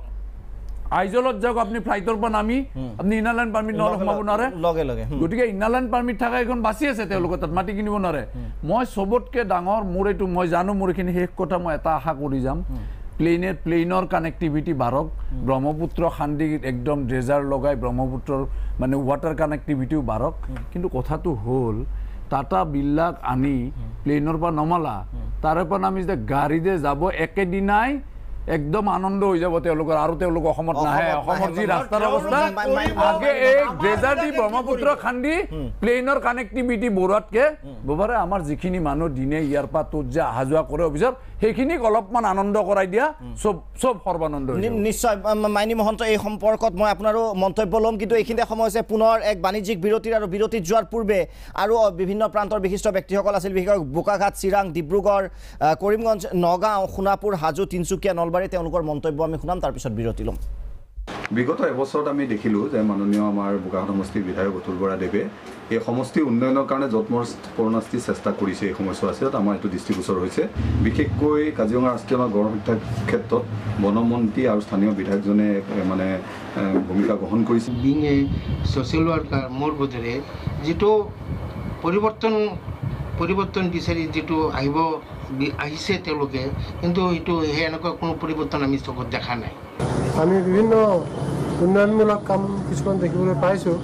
আইজলত যাওক আপনি ফ্লাইটৰ পৰা নামি আপনি ইনাৰলাইন পাৰ্মিট নৰখাব নোৱাৰে লগে লগে গতিকে ইনাৰলাইন পাৰ্মিট থকা এখন বাচি আছে তেওঁলোকৰ তাত মাটি কিনিব নোৱাৰে মই চবতকৈ ডাঙৰ মোৰ এইটো মই জানো মোৰ এইখিনি শেষ কথা মই এটা আশা কৰি যাম প্লেইনে প্লেইনৰ কানেক্টিভিটি বাঢ়ক ব্ৰহ্মপুত্ৰ খান্দি একদম ড্ৰেজাৰ লগাই ব্ৰহ্মপুত্ৰৰ মানে ৱাটাৰ কানেক্টিভিটিও বাঢ়ক কিন্তু কথাটো হ'ল টাটা বিল্লাক আনি প্লেইনৰ পৰা নমালা তাৰে পৰা নামি যে গাড়ীৰে যাব একেদিনাই একদম আনন্দ হৈ যাব তেওঁলোকৰ আৰু তেওঁলোক অসমত নাহে অসমৰ যি ৰাস্তাৰ অৱস্থা আগে এই ডেজাৰ্টি ব্ৰহ্মপুত্ৰ খান্দি প্লেইনৰ কানেক্টিভিটি বঢ়োৱাতকে বোবাৰে আমাৰ যিখিনি মানুহ দিনে ইয়াৰ পৰা তোত যে অহা যোৱা কৰে অফিচত সেইখিনিক অলপমান আনন্দ কৰাই দিয়া চব চব সৰ্বানন্দ নিশ্চয় মাইনী মহন্ত এই সম্পৰ্কত মই আপোনাৰো মন্তব্য ল'ম কিন্তু এইখিনিতে সময় হৈছে পুনৰ এক বাণিজ্যিক বিৰতিৰ আৰু বিৰতিত যোৱাৰ পূৰ্বে আৰু বিভিন্ন প্ৰান্তৰ বিশিষ্ট ব্যক্তিসকল আছিল বিশেষকৈ বোকাঘাট চিৰাং ডিব্ৰুগড় কৰিমগঞ্জ নগাঁও সোণাপুৰ হাজো তিনিচুকীয়া নলবাৰী নলবাৰী তেওঁলোকৰ মন্তব্য আমি শুনাম তাৰপিছত বিৰতি ল'ম বিগত এবছৰত আমি দেখিলোঁ যে মাননীয় আমাৰ বোকা সমষ্টিৰ বিধায়ক অতুল বৰাদেৱে এই সমষ্টিৰ উন্নয়নৰ কাৰণে যৎমস্পূৰ্ণাস্তি চেষ্টা কৰিছে এই সময়ছোৱা আছে আমাৰ এইটো দৃষ্টিগোচৰ হৈছে বিশেষকৈ কাজিৰঙা ৰাষ্ট্ৰীয় গড় শিক্ষা ক্ষেত্ৰত বনমন্ত্ৰী আৰু স্থানীয় বিধায়কজনে মানে ভূমিকা গ্ৰহণ কৰিছে বিং এ ছ'চিয়েল ৱৰ্কাৰ মোৰ বোধেৰে যিটো পৰিৱৰ্তন পৰিৱৰ্তন বিচাৰি যিটো আহিব আহিছে তেওঁলোকে কিন্তু এইটো সেই এনেকুৱা কোনো পৰিৱৰ্তন আমি চকুত দেখা নাই আমি বিভিন্ন উন্নয়নমূলক কাম কিছুমান দেখিবলৈ পাইছোঁ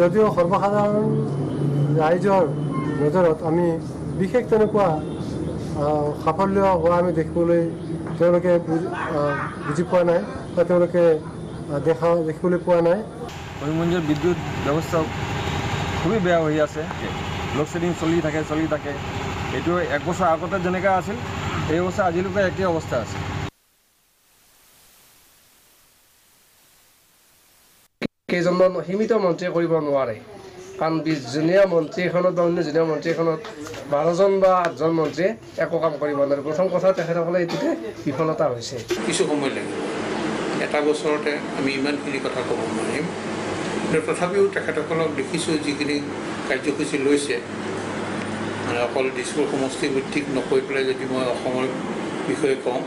যদিও সৰ্বসাধাৰণ ৰাইজৰ নজৰত আমি বিশেষ তেনেকুৱা সাফল্য হোৱা আমি দেখিবলৈ তেওঁলোকে বুজি পোৱা নাই বা তেওঁলোকে দেখা দেখিবলৈ পোৱা নাই হৰিমঞ্জৰ বিদ্যুৎ ব্যৱস্থা খুবেই বেয়া হৈ আছে শ্বেডিং চলি থাকে চলি থাকে এইটো এক বছৰ আগতে যেনেকুৱা আছিল এই বছৰ আজিলৈকে একে অৱস্থা আছে কেইজনমান সীমিত মন্ত্ৰীয়ে কৰিব নোৱাৰে কাৰণ বিছজনীয়া মন্ত্ৰী এখনত বা অন্য জনীয়া মন্ত্ৰী এখনত বাৰজন বা আঠজন মন্ত্ৰীয়ে একো কাম কৰিব নোৱাৰে প্ৰথম কথা তেখেতসকলে এইটোতে বিফলতা হৈছে কিছু সময় লাগিব এটা বছৰতে আমি ইমানখিনি কথা ক'ব নোৱাৰিম তথাপিও তেখেতসকলক দেখিছোঁ যিখিনি কাৰ্যসূচী লৈছে মানে অকল দিছপুৰ সমষ্টি ভিত্তিক নকৈ পেলাই যদি মই অসমৰ বিষয়ে কওঁ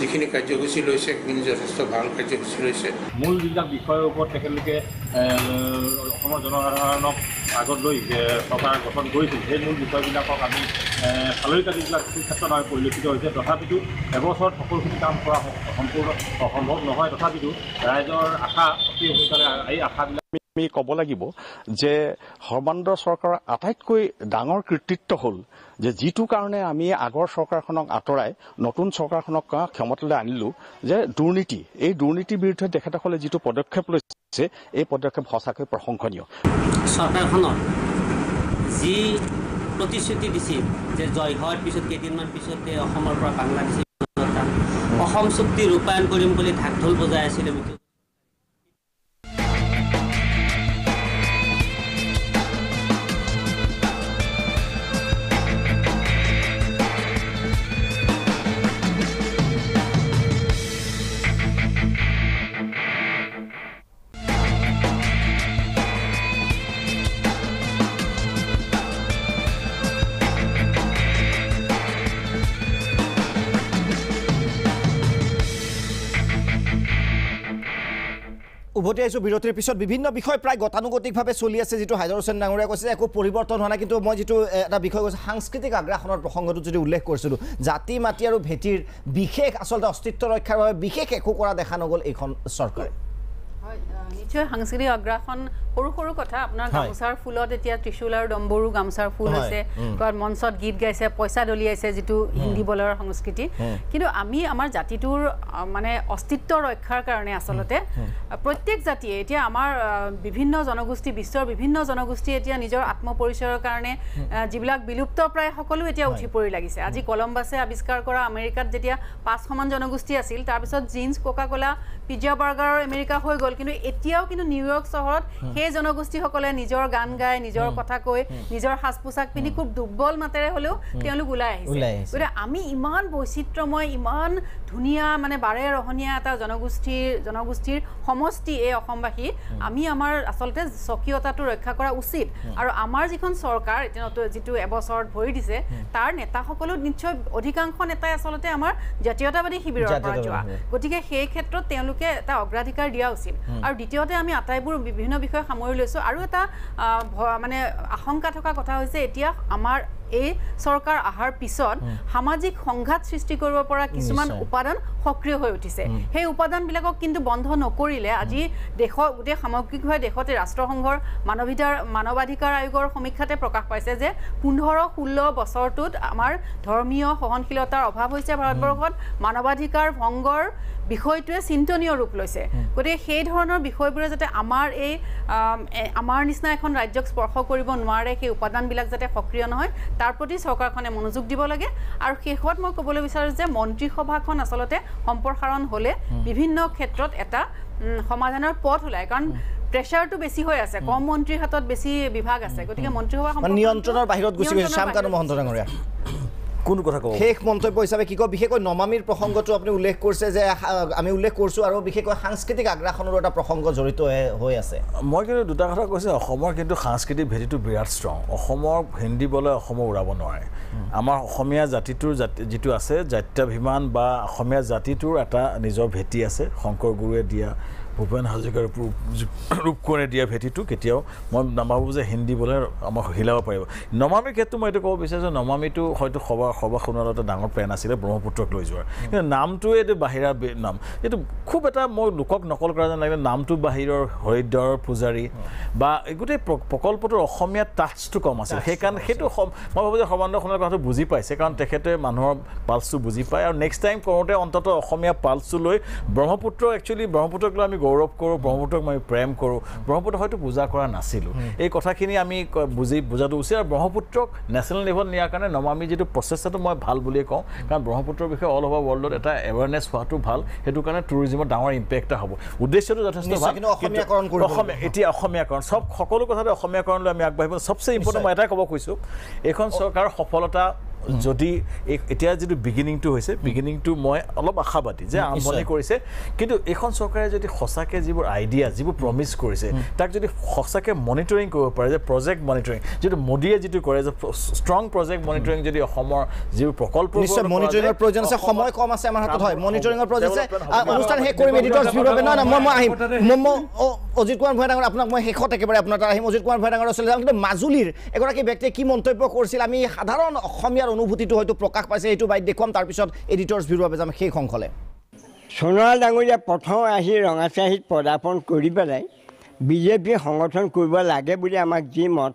যিখিনি কাৰ্যসূচী লৈছে সেইখিনি যথেষ্ট ভাল কাৰ্যসূচী লৈছে মূল যিবিলাক বিষয়ৰ ওপৰত তেখেতলোকে অসমৰ জনসাধাৰণক আগত লৈ চৰকাৰ গঠন কৰিছিল সেই মূল বিষয়বিলাকক আমি চালৰিকা যিবিলাক ক্ষেত্ৰত আমি পৰিলক্ষিত হৈছে তথাপিতো এবছৰত সকলোখিনি কাম কৰা সম্পূৰ্ণ সম্ভৱ নহয় তথাপিতো ৰাইজৰ আশা অতি সোনকালে এই আশাবিলাক আমি ক'ব লাগিব যে সৰ্বানন্দ চৰকাৰৰ আটাইতকৈ ডাঙৰ কৃতিত্ব হ'ল যে যিটো কাৰণে আমি আগৰ চৰকাৰখনক আঁতৰাই নতুন চৰকাৰখনক ক্ষমতালৈ আনিলোঁ যে দুৰ্নীতি এই দুৰ্নীতিৰ বিৰুদ্ধে তেখেতসকলে যিটো পদক্ষেপ লৈছে এই পদক্ষেপ সঁচাকৈ প্ৰশংসনীয় চৰকাৰখনক যি প্ৰতিশ্ৰুতি দিছিল যে জয় হোৱাৰ পিছত কেইদিনমান পিছতে অসমৰ পৰা বাংলাদেশ অসম চুক্তি ৰূপায়ণ কৰিম বুলি ঢাক ঢোল বজাই আছিলে উভতি আহিছোঁ বিৰতিৰ পিছত বিভিন্ন বিষয় প্ৰায় গতানুগতিকভাৱে চলি আছে যিটো হায়দৰ হুছেইন ডাঙৰীয়া কৈছে একো পৰিৱৰ্তন হোৱা নাই কিন্তু মই যিটো এটা বিষয় কৈছোঁ সাংস্কৃতিক আগ্ৰাসনৰ প্ৰসংগটো যদি উল্লেখ কৰিছিলোঁ জাতি মাটি আৰু ভেটিৰ বিশেষ আচলতে অস্তিত্ব ৰক্ষাৰ বাবে বিশেষ একো কৰা দেখা নগ'ল এইখন চৰকাৰে হয় নিশ্চয় সাংস্কৃতিক অগ্ৰাসন সৰু সৰু কথা আপোনাৰ গামোচাৰ ফুলত এতিয়া ত্ৰিশুল আৰু ডম্বৰু গামোচাৰ ফুল আছে ক'ৰবাত মঞ্চত গীত গাইছে পইচা দলিয়াইছে যিটো হিন্দী বলৰ সংস্কৃতি কিন্তু আমি আমাৰ জাতিটোৰ মানে অস্তিত্ব ৰক্ষাৰ কাৰণে আচলতে প্ৰত্যেক জাতিয়ে এতিয়া আমাৰ বিভিন্ন জনগোষ্ঠী বিশ্বৰ বিভিন্ন জনগোষ্ঠীয়ে এতিয়া নিজৰ আত্মপৰিচয়ৰ কাৰণে যিবিলাক বিলুপ্ত প্ৰায় সকলো এতিয়া উঠি পৰি লাগিছে আজি কলম্বাছে আৱিষ্কাৰ কৰা আমেৰিকাত যেতিয়া পাঁচশমান জনগোষ্ঠী আছিল তাৰপিছত জিন্স কোকা কলা পিজ্জা বাৰ্গাৰৰ আমেৰিকা হৈ গ'ল কিন্তু এতিয়া এতিয়াও কিন্তু নিউয়ৰ্ক চহৰত সেই জনগোষ্ঠীসকলে নিজৰ গান গাই নিজৰ কথা কৈ নিজৰ সাজ পোছাক পিন্ধি খুব দুৰ্বল মাতেৰে হ'লেও তেওঁলোক ওলাই আহিছে গতিকে আমি ইমান বৈচিত্ৰময় ইমান ধুনীয়া মানে বাৰে ৰহনীয়া এটা জনগোষ্ঠীৰ জনগোষ্ঠীৰ সমষ্টি এই অসমবাসী আমি আমাৰ আচলতে স্বকীয়তাটো ৰক্ষা কৰা উচিত আৰু আমাৰ যিখন চৰকাৰ এতিয়া নতুন যিটো এবছৰত ভৰি দিছে তাৰ নেতাসকলেও নিশ্চয় অধিকাংশ নেতাই আচলতে আমাৰ জাতীয়তাবাদী শিবিৰৰ পৰা যোৱা গতিকে সেই ক্ষেত্ৰত তেওঁলোকে এটা অগ্ৰাধিকাৰ দিয়া উচিত আৰু দ্বিতীয়তে আমি আটাইবোৰ বিভিন্ন বিষয় সামৰি লৈছোঁ আৰু এটা মানে আশংকা থকা কথা হৈছে এতিয়া আমাৰ এই চৰকাৰ অহাৰ পিছত সামাজিক সংঘাত সৃষ্টি কৰিব পৰা কিছুমান উপাদান সক্ৰিয় হৈ উঠিছে সেই উপাদানবিলাকক কিন্তু বন্ধ নকৰিলে আজি দেশ গোটেই সামগ্ৰিকভাৱে দেশতে ৰাষ্ট্ৰসংঘৰ মানৱাধিকাৰ মানৱাধিকাৰ আয়োগৰ সমীক্ষাতে প্ৰকাশ পাইছে যে পোন্ধৰ ষোল্ল বছৰটোত আমাৰ ধৰ্মীয় সহনশীলতাৰ অভাৱ হৈছে ভাৰতবৰ্ষত মানৱাধিকাৰ ভংগৰ বিষয়টোৱে চিন্তনীয় ৰূপ লৈছে গতিকে সেই ধৰণৰ বিষয়বোৰে যাতে আমাৰ এই আমাৰ নিচিনা এখন ৰাজ্যক স্পৰ্শ কৰিব নোৱাৰে সেই উপাদানবিলাক যাতে সক্ৰিয় নহয় তাৰ প্ৰতি চৰকাৰখনে মনোযোগ দিব লাগে আৰু শেষত মই ক'বলৈ বিচাৰোঁ যে মন্ত্ৰীসভাখন আচলতে সম্প্ৰসাৰণ হ'লে বিভিন্ন ক্ষেত্ৰত এটা সমাধানৰ পথ ওলায় কাৰণ প্ৰেচাৰটো বেছি হৈ আছে কম মন্ত্ৰীৰ হাতত বেছি বিভাগ আছে গতিকে মন্ত্ৰীসভা নিয়ন্ত্ৰণৰ বাহিৰত গুচি গৈছে ডাঙৰীয়া কোনো কথা কওঁ শেষ মন্তব্য হিচাপে কি কয় বিশেষকৈ নমামীৰ প্ৰসংগটো আপুনি উল্লেখ কৰিছে যে আমি উল্লেখ কৰিছোঁ আৰু বিশেষকৈ সাংস্কৃতিক আগ্ৰাসনৰো এটা প্ৰসংগ জড়িত হৈ আছে মই কিন্তু দুটা কথা কৈছোঁ অসমৰ কিন্তু সাংস্কৃতিক ভেটিটো বিৰাট ষ্ট্ৰং অসমৰ হিন্দী বলে অসমৰ উৰাব নোৱাৰে আমাৰ অসমীয়া জাতিটোৰ জাতি যিটো আছে জাত্যাভিমান বা অসমীয়া জাতিটোৰ এটা নিজৰ ভেটি আছে শংকৰ গুৰুৱে দিয়া ভূপেন হাজৰিকাৰ ৰূপ কোঁৱৰে দিয়া ভেটিটো কেতিয়াও মই নাভাবোঁ যে হিন্দী বোলে আমাক হিলাব পাৰিব নমামীৰ ক্ষেত্ৰত মই এইটো ক'ব বিচাৰিছোঁ নমামীটো হয়তো সবা সবা শুনোৱাৰ এটা ডাঙৰ প্লেন আছিলে ব্ৰহ্মপুত্ৰক লৈ যোৱাৰ কিন্তু নামটোৱে এইটো বাহিৰা নাম এইটো খুব এটা মই লোকক নকল কৰা যেন লাগে নামটো বাহিৰৰ হৰিদ্বাৰৰ পূজাৰী বা গোটেই প্ৰকল্পটোৰ অসমীয়া টাচটো কম আছিল সেইকাৰণে সেইটো মই ভাবোঁ যে সৰ্বানন্দ সোণৰ কথাটো বুজি পাইছে কাৰণ তেখেতে মানুহৰ পালচটো বুজি পায় আৰু নেক্সট টাইম কৰোঁতে অন্ততঃ অসমীয়া পালচটো লৈ ব্ৰহ্মপুত্ৰ একচুৱেলি ব্ৰহ্মপুত্ৰক লৈ আমি গৌৰৱ কৰোঁ ব্ৰহ্মপুত্ৰক মই প্ৰেম কৰোঁ ব্ৰহ্মপুত্ৰ হয়তো পূজা কৰা নাছিলোঁ এই কথাখিনি আমি বুজি বুজাটো উচিত আৰু ব্ৰহ্মপুত্ৰক নেশ্যনেল লেভেল নিয়াৰ কাৰণে নমামী যিটো প্ৰচেষ্টাটো মই ভাল বুলিয়ে কওঁ কাৰণ ব্ৰহ্মপুত্ৰৰ বিষয়ে অল অভাৰ ৱৰ্ল্ডত এটা এৱেৰনেছ হোৱাটো ভাল সেইটো কাৰণে টুৰিজিমত ডাঙৰ ইম্পেক্ট এটা হ'ব উদ্দেশ্যটো যথেষ্ট এতিয়া অসমীয়াকৰণ চব সকলো কথাতে অসমীয়াকৰণলৈ আমি আগবাঢ়িব চবচে ইম্পৰ্টেণ্ট মই এটাই ক'ব খুজিছোঁ এইখন চৰকাৰৰ সফলতা যদি এতিয়া যিটো বিগিনিংটো হৈছে বিগিনিংটো মই অলপ আশাবাদী যে আৰম্ভণি কৰিছে কিন্তু এইখন চৰকাৰে যদি সঁচাকৈ যিবোৰ আইডিয়া যিবোৰ প্ৰমিচ কৰিছে তাক যদি সঁচাকৈ মনিটৰিং কৰিব পাৰে যে প্ৰজেক্ট মনিটৰিং যিটো মোদীয়ে যিটো কৰে যে ষ্ট্ৰং প্ৰজেক্ট মনিটৰিং যদি অসমৰ যিবোৰ প্ৰকল্প মনিটৰিঙৰ কম আছে আমাৰ হাতত হয় মনিটৰিঙৰ অজিত কুমাৰ ভয় ডাঙৰ আপোনাক মই শেষত একেবাৰে আপোনাৰ তাত আহিম অজিত কুমাৰ ভূঞা ডাঙৰ আচলতে মাজুলীৰ এগৰাকী ব্যক্তিয়ে কি মন্তব্য কৰিছিল আমি সাধাৰণ অসমীয়াৰ অনুভূতিটো হয়তো প্ৰকাশ পাইছে সেইটো বাইক দেখুৱাম তাৰপিছত এডিটৰ্ছ বাবে যাম সেই সংঘলে সোণোৱাল ডাঙৰীয়া প্ৰথম আহি ৰঙাচাহীত পদাৰ্পণ কৰি পেলাই বিজেপিয়ে সংগঠন কৰিব লাগে বুলি আমাক যি মত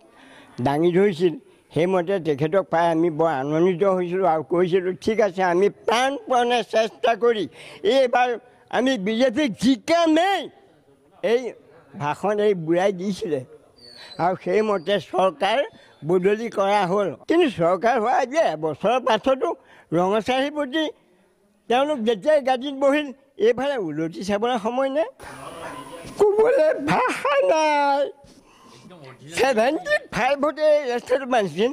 দাঙি ধৰিছিল সেইমতে তেখেতক পাই আমি বৰ আনন্দিত হৈছিলোঁ আৰু কৈছিলোঁ ঠিক আছে আমি প্ৰাণপণে চেষ্টা কৰি এইবাৰ আমি বিজেপিক জিকামেই এই ভাষণ এই বুঢ়াই দিছিলে আৰু সেইমতে চৰকাৰ বদলি কৰা হ'ল কিন্তু চৰকাৰ হোৱা যে এবছৰৰ পাছতো ৰঙচাৰীৰ প্ৰতি তেওঁলোক যেতিয়াই গাড়ীত বহিল এইফালে উলটি চাবলৈ সময় নাই ক'বলৈ ভাষা নাই ছেভেণ্টি ফাইভতে ৰাস্তাটো মানিছিল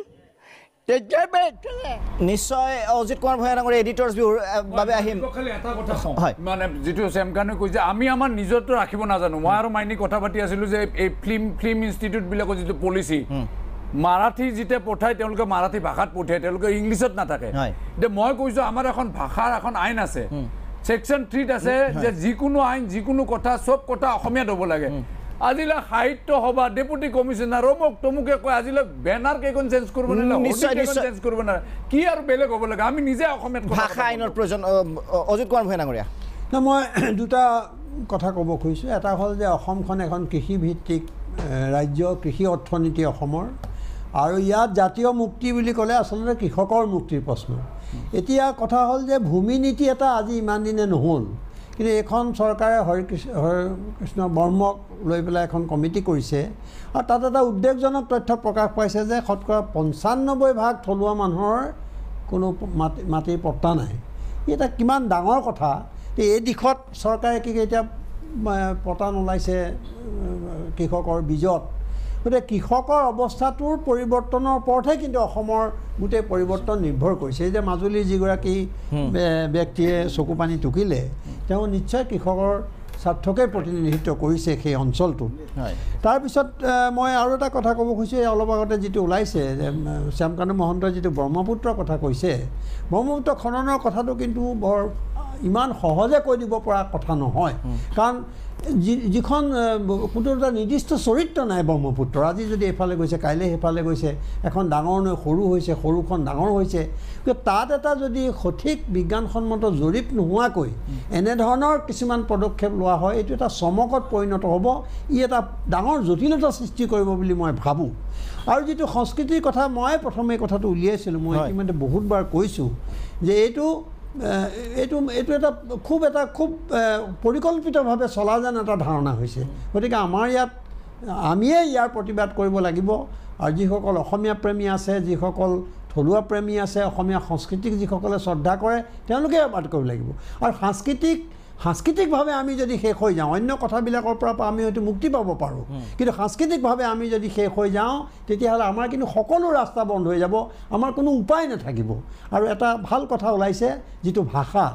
নিশ্চয় অজিত কুমাৰ ভূঞা ডাঙৰ এডিটৰছ বাবে আহিম মানে যিটো চেমকানে কৈছে আমি আমাৰ নিজৰটো ৰাখিব নাজানো মই আৰু মাইনী কথা পাতি আছিলোঁ যে এই ফিল্ম ফিল্ম ইনষ্টিটিউটবিলাকৰ যিটো পলিচি মাৰাঠী যেতিয়া পঠায় তেওঁলোকে মাৰাঠী ভাষাত পঠিয়াই তেওঁলোকে ইংলিছত নাথাকে এতিয়া মই কৈছোঁ আমাৰ এখন ভাষাৰ এখন আইন আছে ছেকশ্যন থ্ৰীত আছে যে যিকোনো আইন যিকোনো কথা চব কথা অসমীয়াত হ'ব লাগে আজিলৈ সাহিত্য সভা ডেপুটি কমিশ্যনাৰ অমুক তমুকে কয় আজিলৈ বেনাৰ কেইখন চেঞ্জ কৰিব নালাগে কি আৰু বেলেগ হ'ব লাগে আমি নিজে অসমীয়াত ভাষা আইনৰ প্ৰয়োজন অজিত কুমাৰ ভূঞা ডাঙৰীয়া মই দুটা কথা ক'ব খুজিছোঁ এটা হ'ল যে অসমখন এখন কৃষিভিত্তিক ৰাজ্য কৃষি অৰ্থনীতি অসমৰ আৰু ইয়াত জাতীয় মুক্তি বুলি ক'লে আচলতে কৃষকৰ মুক্তিৰ প্ৰশ্ন এতিয়া কথা হ'ল যে ভূমি নীতি এটা আজি ইমান দিনে নহ'ল কিন্তু এইখন চৰকাৰে হৰি হৰিকৃষ্ণ হৰিকৃষ্ণ বৰ্মক লৈ পেলাই এখন কমিটি কৰিছে আৰু তাত এটা উদ্বেগজনক তথ্য প্ৰকাশ পাইছে যে শতকৰা পঞ্চানব্বৈ ভাগ থলুৱা মানুহৰ কোনো মাটি মাটিৰ পত্তা নাই ই এটা কিমান ডাঙৰ কথা এই দিশত চৰকাৰে কি এতিয়া পতা নোলাইছে কৃষকৰ বীজত গতিকে কৃষকৰ অৱস্থাটোৰ পৰিৱৰ্তনৰ ওপৰতহে কিন্তু অসমৰ গোটেই পৰিৱৰ্তন নিৰ্ভৰ কৰিছে এই যে মাজুলীৰ যিগৰাকী ব্যক্তিয়ে চকু পানী টুকিলে তেওঁ নিশ্চয় কৃষকৰ স্বাৰ্থকে প্ৰতিনিধিত্ব কৰিছে সেই অঞ্চলটোত তাৰপিছত মই আৰু এটা কথা ক'ব খুজিছোঁ এই অলপ আগতে যিটো ওলাইছে যে শ্যামকানু মহন্তই যিটো ব্ৰহ্মপুত্ৰৰ কথা কৈছে ব্ৰহ্মপুত্ৰ খননৰ কথাটো কিন্তু বৰ ইমান সহজে কৈ দিব পৰা কথা নহয় কাৰণ যি যিখন কোনো এটা নিৰ্দিষ্ট চৰিত্ৰ নাই ব্ৰহ্মপুত্ৰ আজি যদি এইফালে গৈছে কাইলৈ সেইফালে গৈছে এখন ডাঙৰ নৈ সৰু হৈছে সৰুখন ডাঙৰ হৈছে গতিকে তাত এটা যদি সঠিক বিজ্ঞানসন্মত জৰীপ নোহোৱাকৈ এনেধৰণৰ কিছুমান পদক্ষেপ লোৱা হয় এইটো এটা চমকত পৰিণত হ'ব ই এটা ডাঙৰ জটিলতা সৃষ্টি কৰিব বুলি মই ভাবোঁ আৰু যিটো সংস্কৃতিৰ কথা মই প্ৰথমে কথাটো উলিয়াইছিলোঁ মই ইতিমধ্যে বহুতবাৰ কৈছোঁ যে এইটো এইটো এইটো এটা খুব এটা খুব পৰিকল্পিতভাৱে চলা যেন এটা ধাৰণা হৈছে গতিকে আমাৰ ইয়াত আমিয়ে ইয়াৰ প্ৰতিবাদ কৰিব লাগিব আৰু যিসকল অসমীয়া প্ৰেমী আছে যিসকল থলুৱা প্ৰেমী আছে অসমীয়া সংস্কৃতিক যিসকলে শ্ৰদ্ধা কৰে তেওঁলোকে বাদ কৰিব লাগিব আৰু সাংস্কৃতিক সাংস্কৃতিকভাৱে আমি যদি শেষ হৈ যাওঁ অন্য কথাবিলাকৰ পৰা আমি হয়তো মুক্তি পাব পাৰোঁ কিন্তু সাংস্কৃতিকভাৱে আমি যদি শেষ হৈ যাওঁ তেতিয়াহ'লে আমাৰ কিন্তু সকলো ৰাস্তা বন্ধ হৈ যাব আমাৰ কোনো উপায় নাথাকিব আৰু এটা ভাল কথা ওলাইছে যিটো ভাষা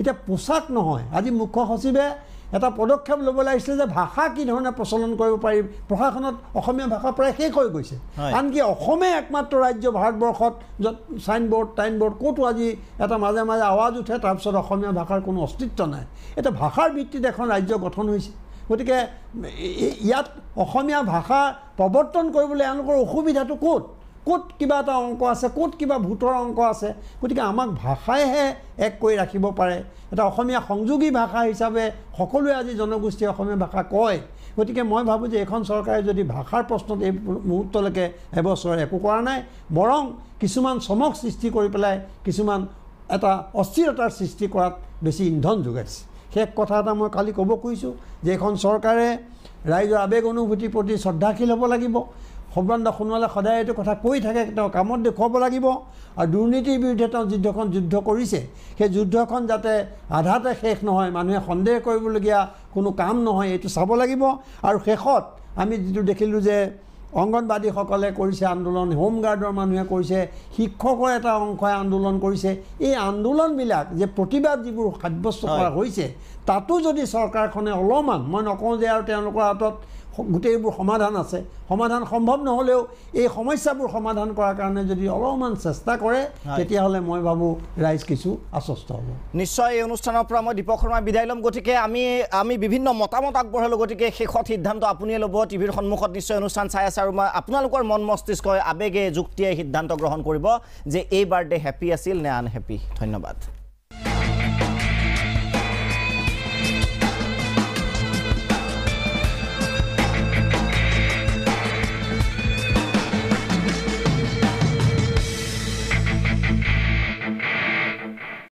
এতিয়া পোচাক নহয় আজি মুখ্য সচিবে এটা পদক্ষেপ ল'ব লাগিছিলে যে ভাষা কি ধৰণে প্ৰচলন কৰিব পাৰি প্ৰশাসনত অসমীয়া ভাষা প্ৰায় শেষ হৈ গৈছে আনকি অসমে একমাত্ৰ ৰাজ্য ভাৰতবৰ্ষত য'ত চাইনবোৰ্ড টাইনবোৰ্ড ক'তো আজি এটা মাজে মাজে আৱাজ উঠে তাৰপিছত অসমীয়া ভাষাৰ কোনো অস্তিত্ব নাই এতিয়া ভাষাৰ ভিত্তিত এখন ৰাজ্য গঠন হৈছে গতিকে ইয়াত অসমীয়া ভাষা প্ৰৱৰ্তন কৰিবলৈ এওঁলোকৰ অসুবিধাটো ক'ত ক'ত কিবা এটা অংক আছে ক'ত কিবা ভূতৰ অংক আছে গতিকে আমাক ভাষাইহে এক কৰি ৰাখিব পাৰে এটা অসমীয়া সংযোগী ভাষা হিচাপে সকলোৱে আজি জনগোষ্ঠীয়ে অসমীয়া ভাষা কয় গতিকে মই ভাবোঁ যে এইখন চৰকাৰে যদি ভাষাৰ প্ৰশ্নত এই মুহূৰ্তলৈকে এবছৰ একো কৰা নাই বৰং কিছুমান চমক সৃষ্টি কৰি পেলাই কিছুমান এটা অস্থিৰতাৰ সৃষ্টি কৰাত বেছি ইন্ধন যোগাইছে শেষ কথা এটা মই কালি ক'ব খুজিছোঁ যে এইখন চৰকাৰে ৰাইজৰ আৱেগ অনুভূতিৰ প্ৰতি শ্ৰদ্ধাশীল হ'ব লাগিব সৰ্বানন্দ সোণোৱালে সদায় এইটো কথা কৈ থাকে তেওঁ কামত দেখুৱাব লাগিব আৰু দুৰ্নীতিৰ বিৰুদ্ধে তেওঁ যুদ্ধখন যুদ্ধ কৰিছে সেই যুদ্ধখন যাতে আধাতে শেষ নহয় মানুহে সন্দেহ কৰিবলগীয়া কোনো কাম নহয় এইটো চাব লাগিব আৰু শেষত আমি যিটো দেখিলোঁ যে অংগনবাদীসকলে কৰিছে আন্দোলন হোমগাৰ্ডৰ মানুহে কৰিছে শিক্ষকৰ এটা অংশই আন্দোলন কৰিছে এই আন্দোলনবিলাক যে প্ৰতিবাদ যিবোৰ সাব্যস্ত কৰা হৈছে তাতো যদি চৰকাৰখনে অলপমান মই নকওঁ যে আৰু তেওঁলোকৰ হাতত গোটেইবোৰ সমাধান আছে সমাধান সম্ভৱ নহ'লেও এই সমস্যাবোৰ সমাধান কৰাৰ কাৰণে যদি অলপমান চেষ্টা কৰে তেতিয়াহ'লে মই ভাবোঁ ৰাইজ কিছু আশ্বস্ত হ'ব নিশ্চয় এই অনুষ্ঠানৰ পৰা মই দীপক শৰ্মাই বিদায় ল'ম গতিকে আমি আমি বিভিন্ন মতামত আগবঢ়ালোঁ গতিকে শেষত সিদ্ধান্ত আপুনিয়ে ল'ব টিভিৰ সন্মুখত নিশ্চয় অনুষ্ঠান চাই আছে আৰু মই আপোনালোকৰ মন মস্তিষ্কই আৱেগে যুক্তিয়ে সিদ্ধান্ত গ্ৰহণ কৰিব যে এই বাৰ্থডে হেপী আছিল নে আনহেপী ধন্যবাদ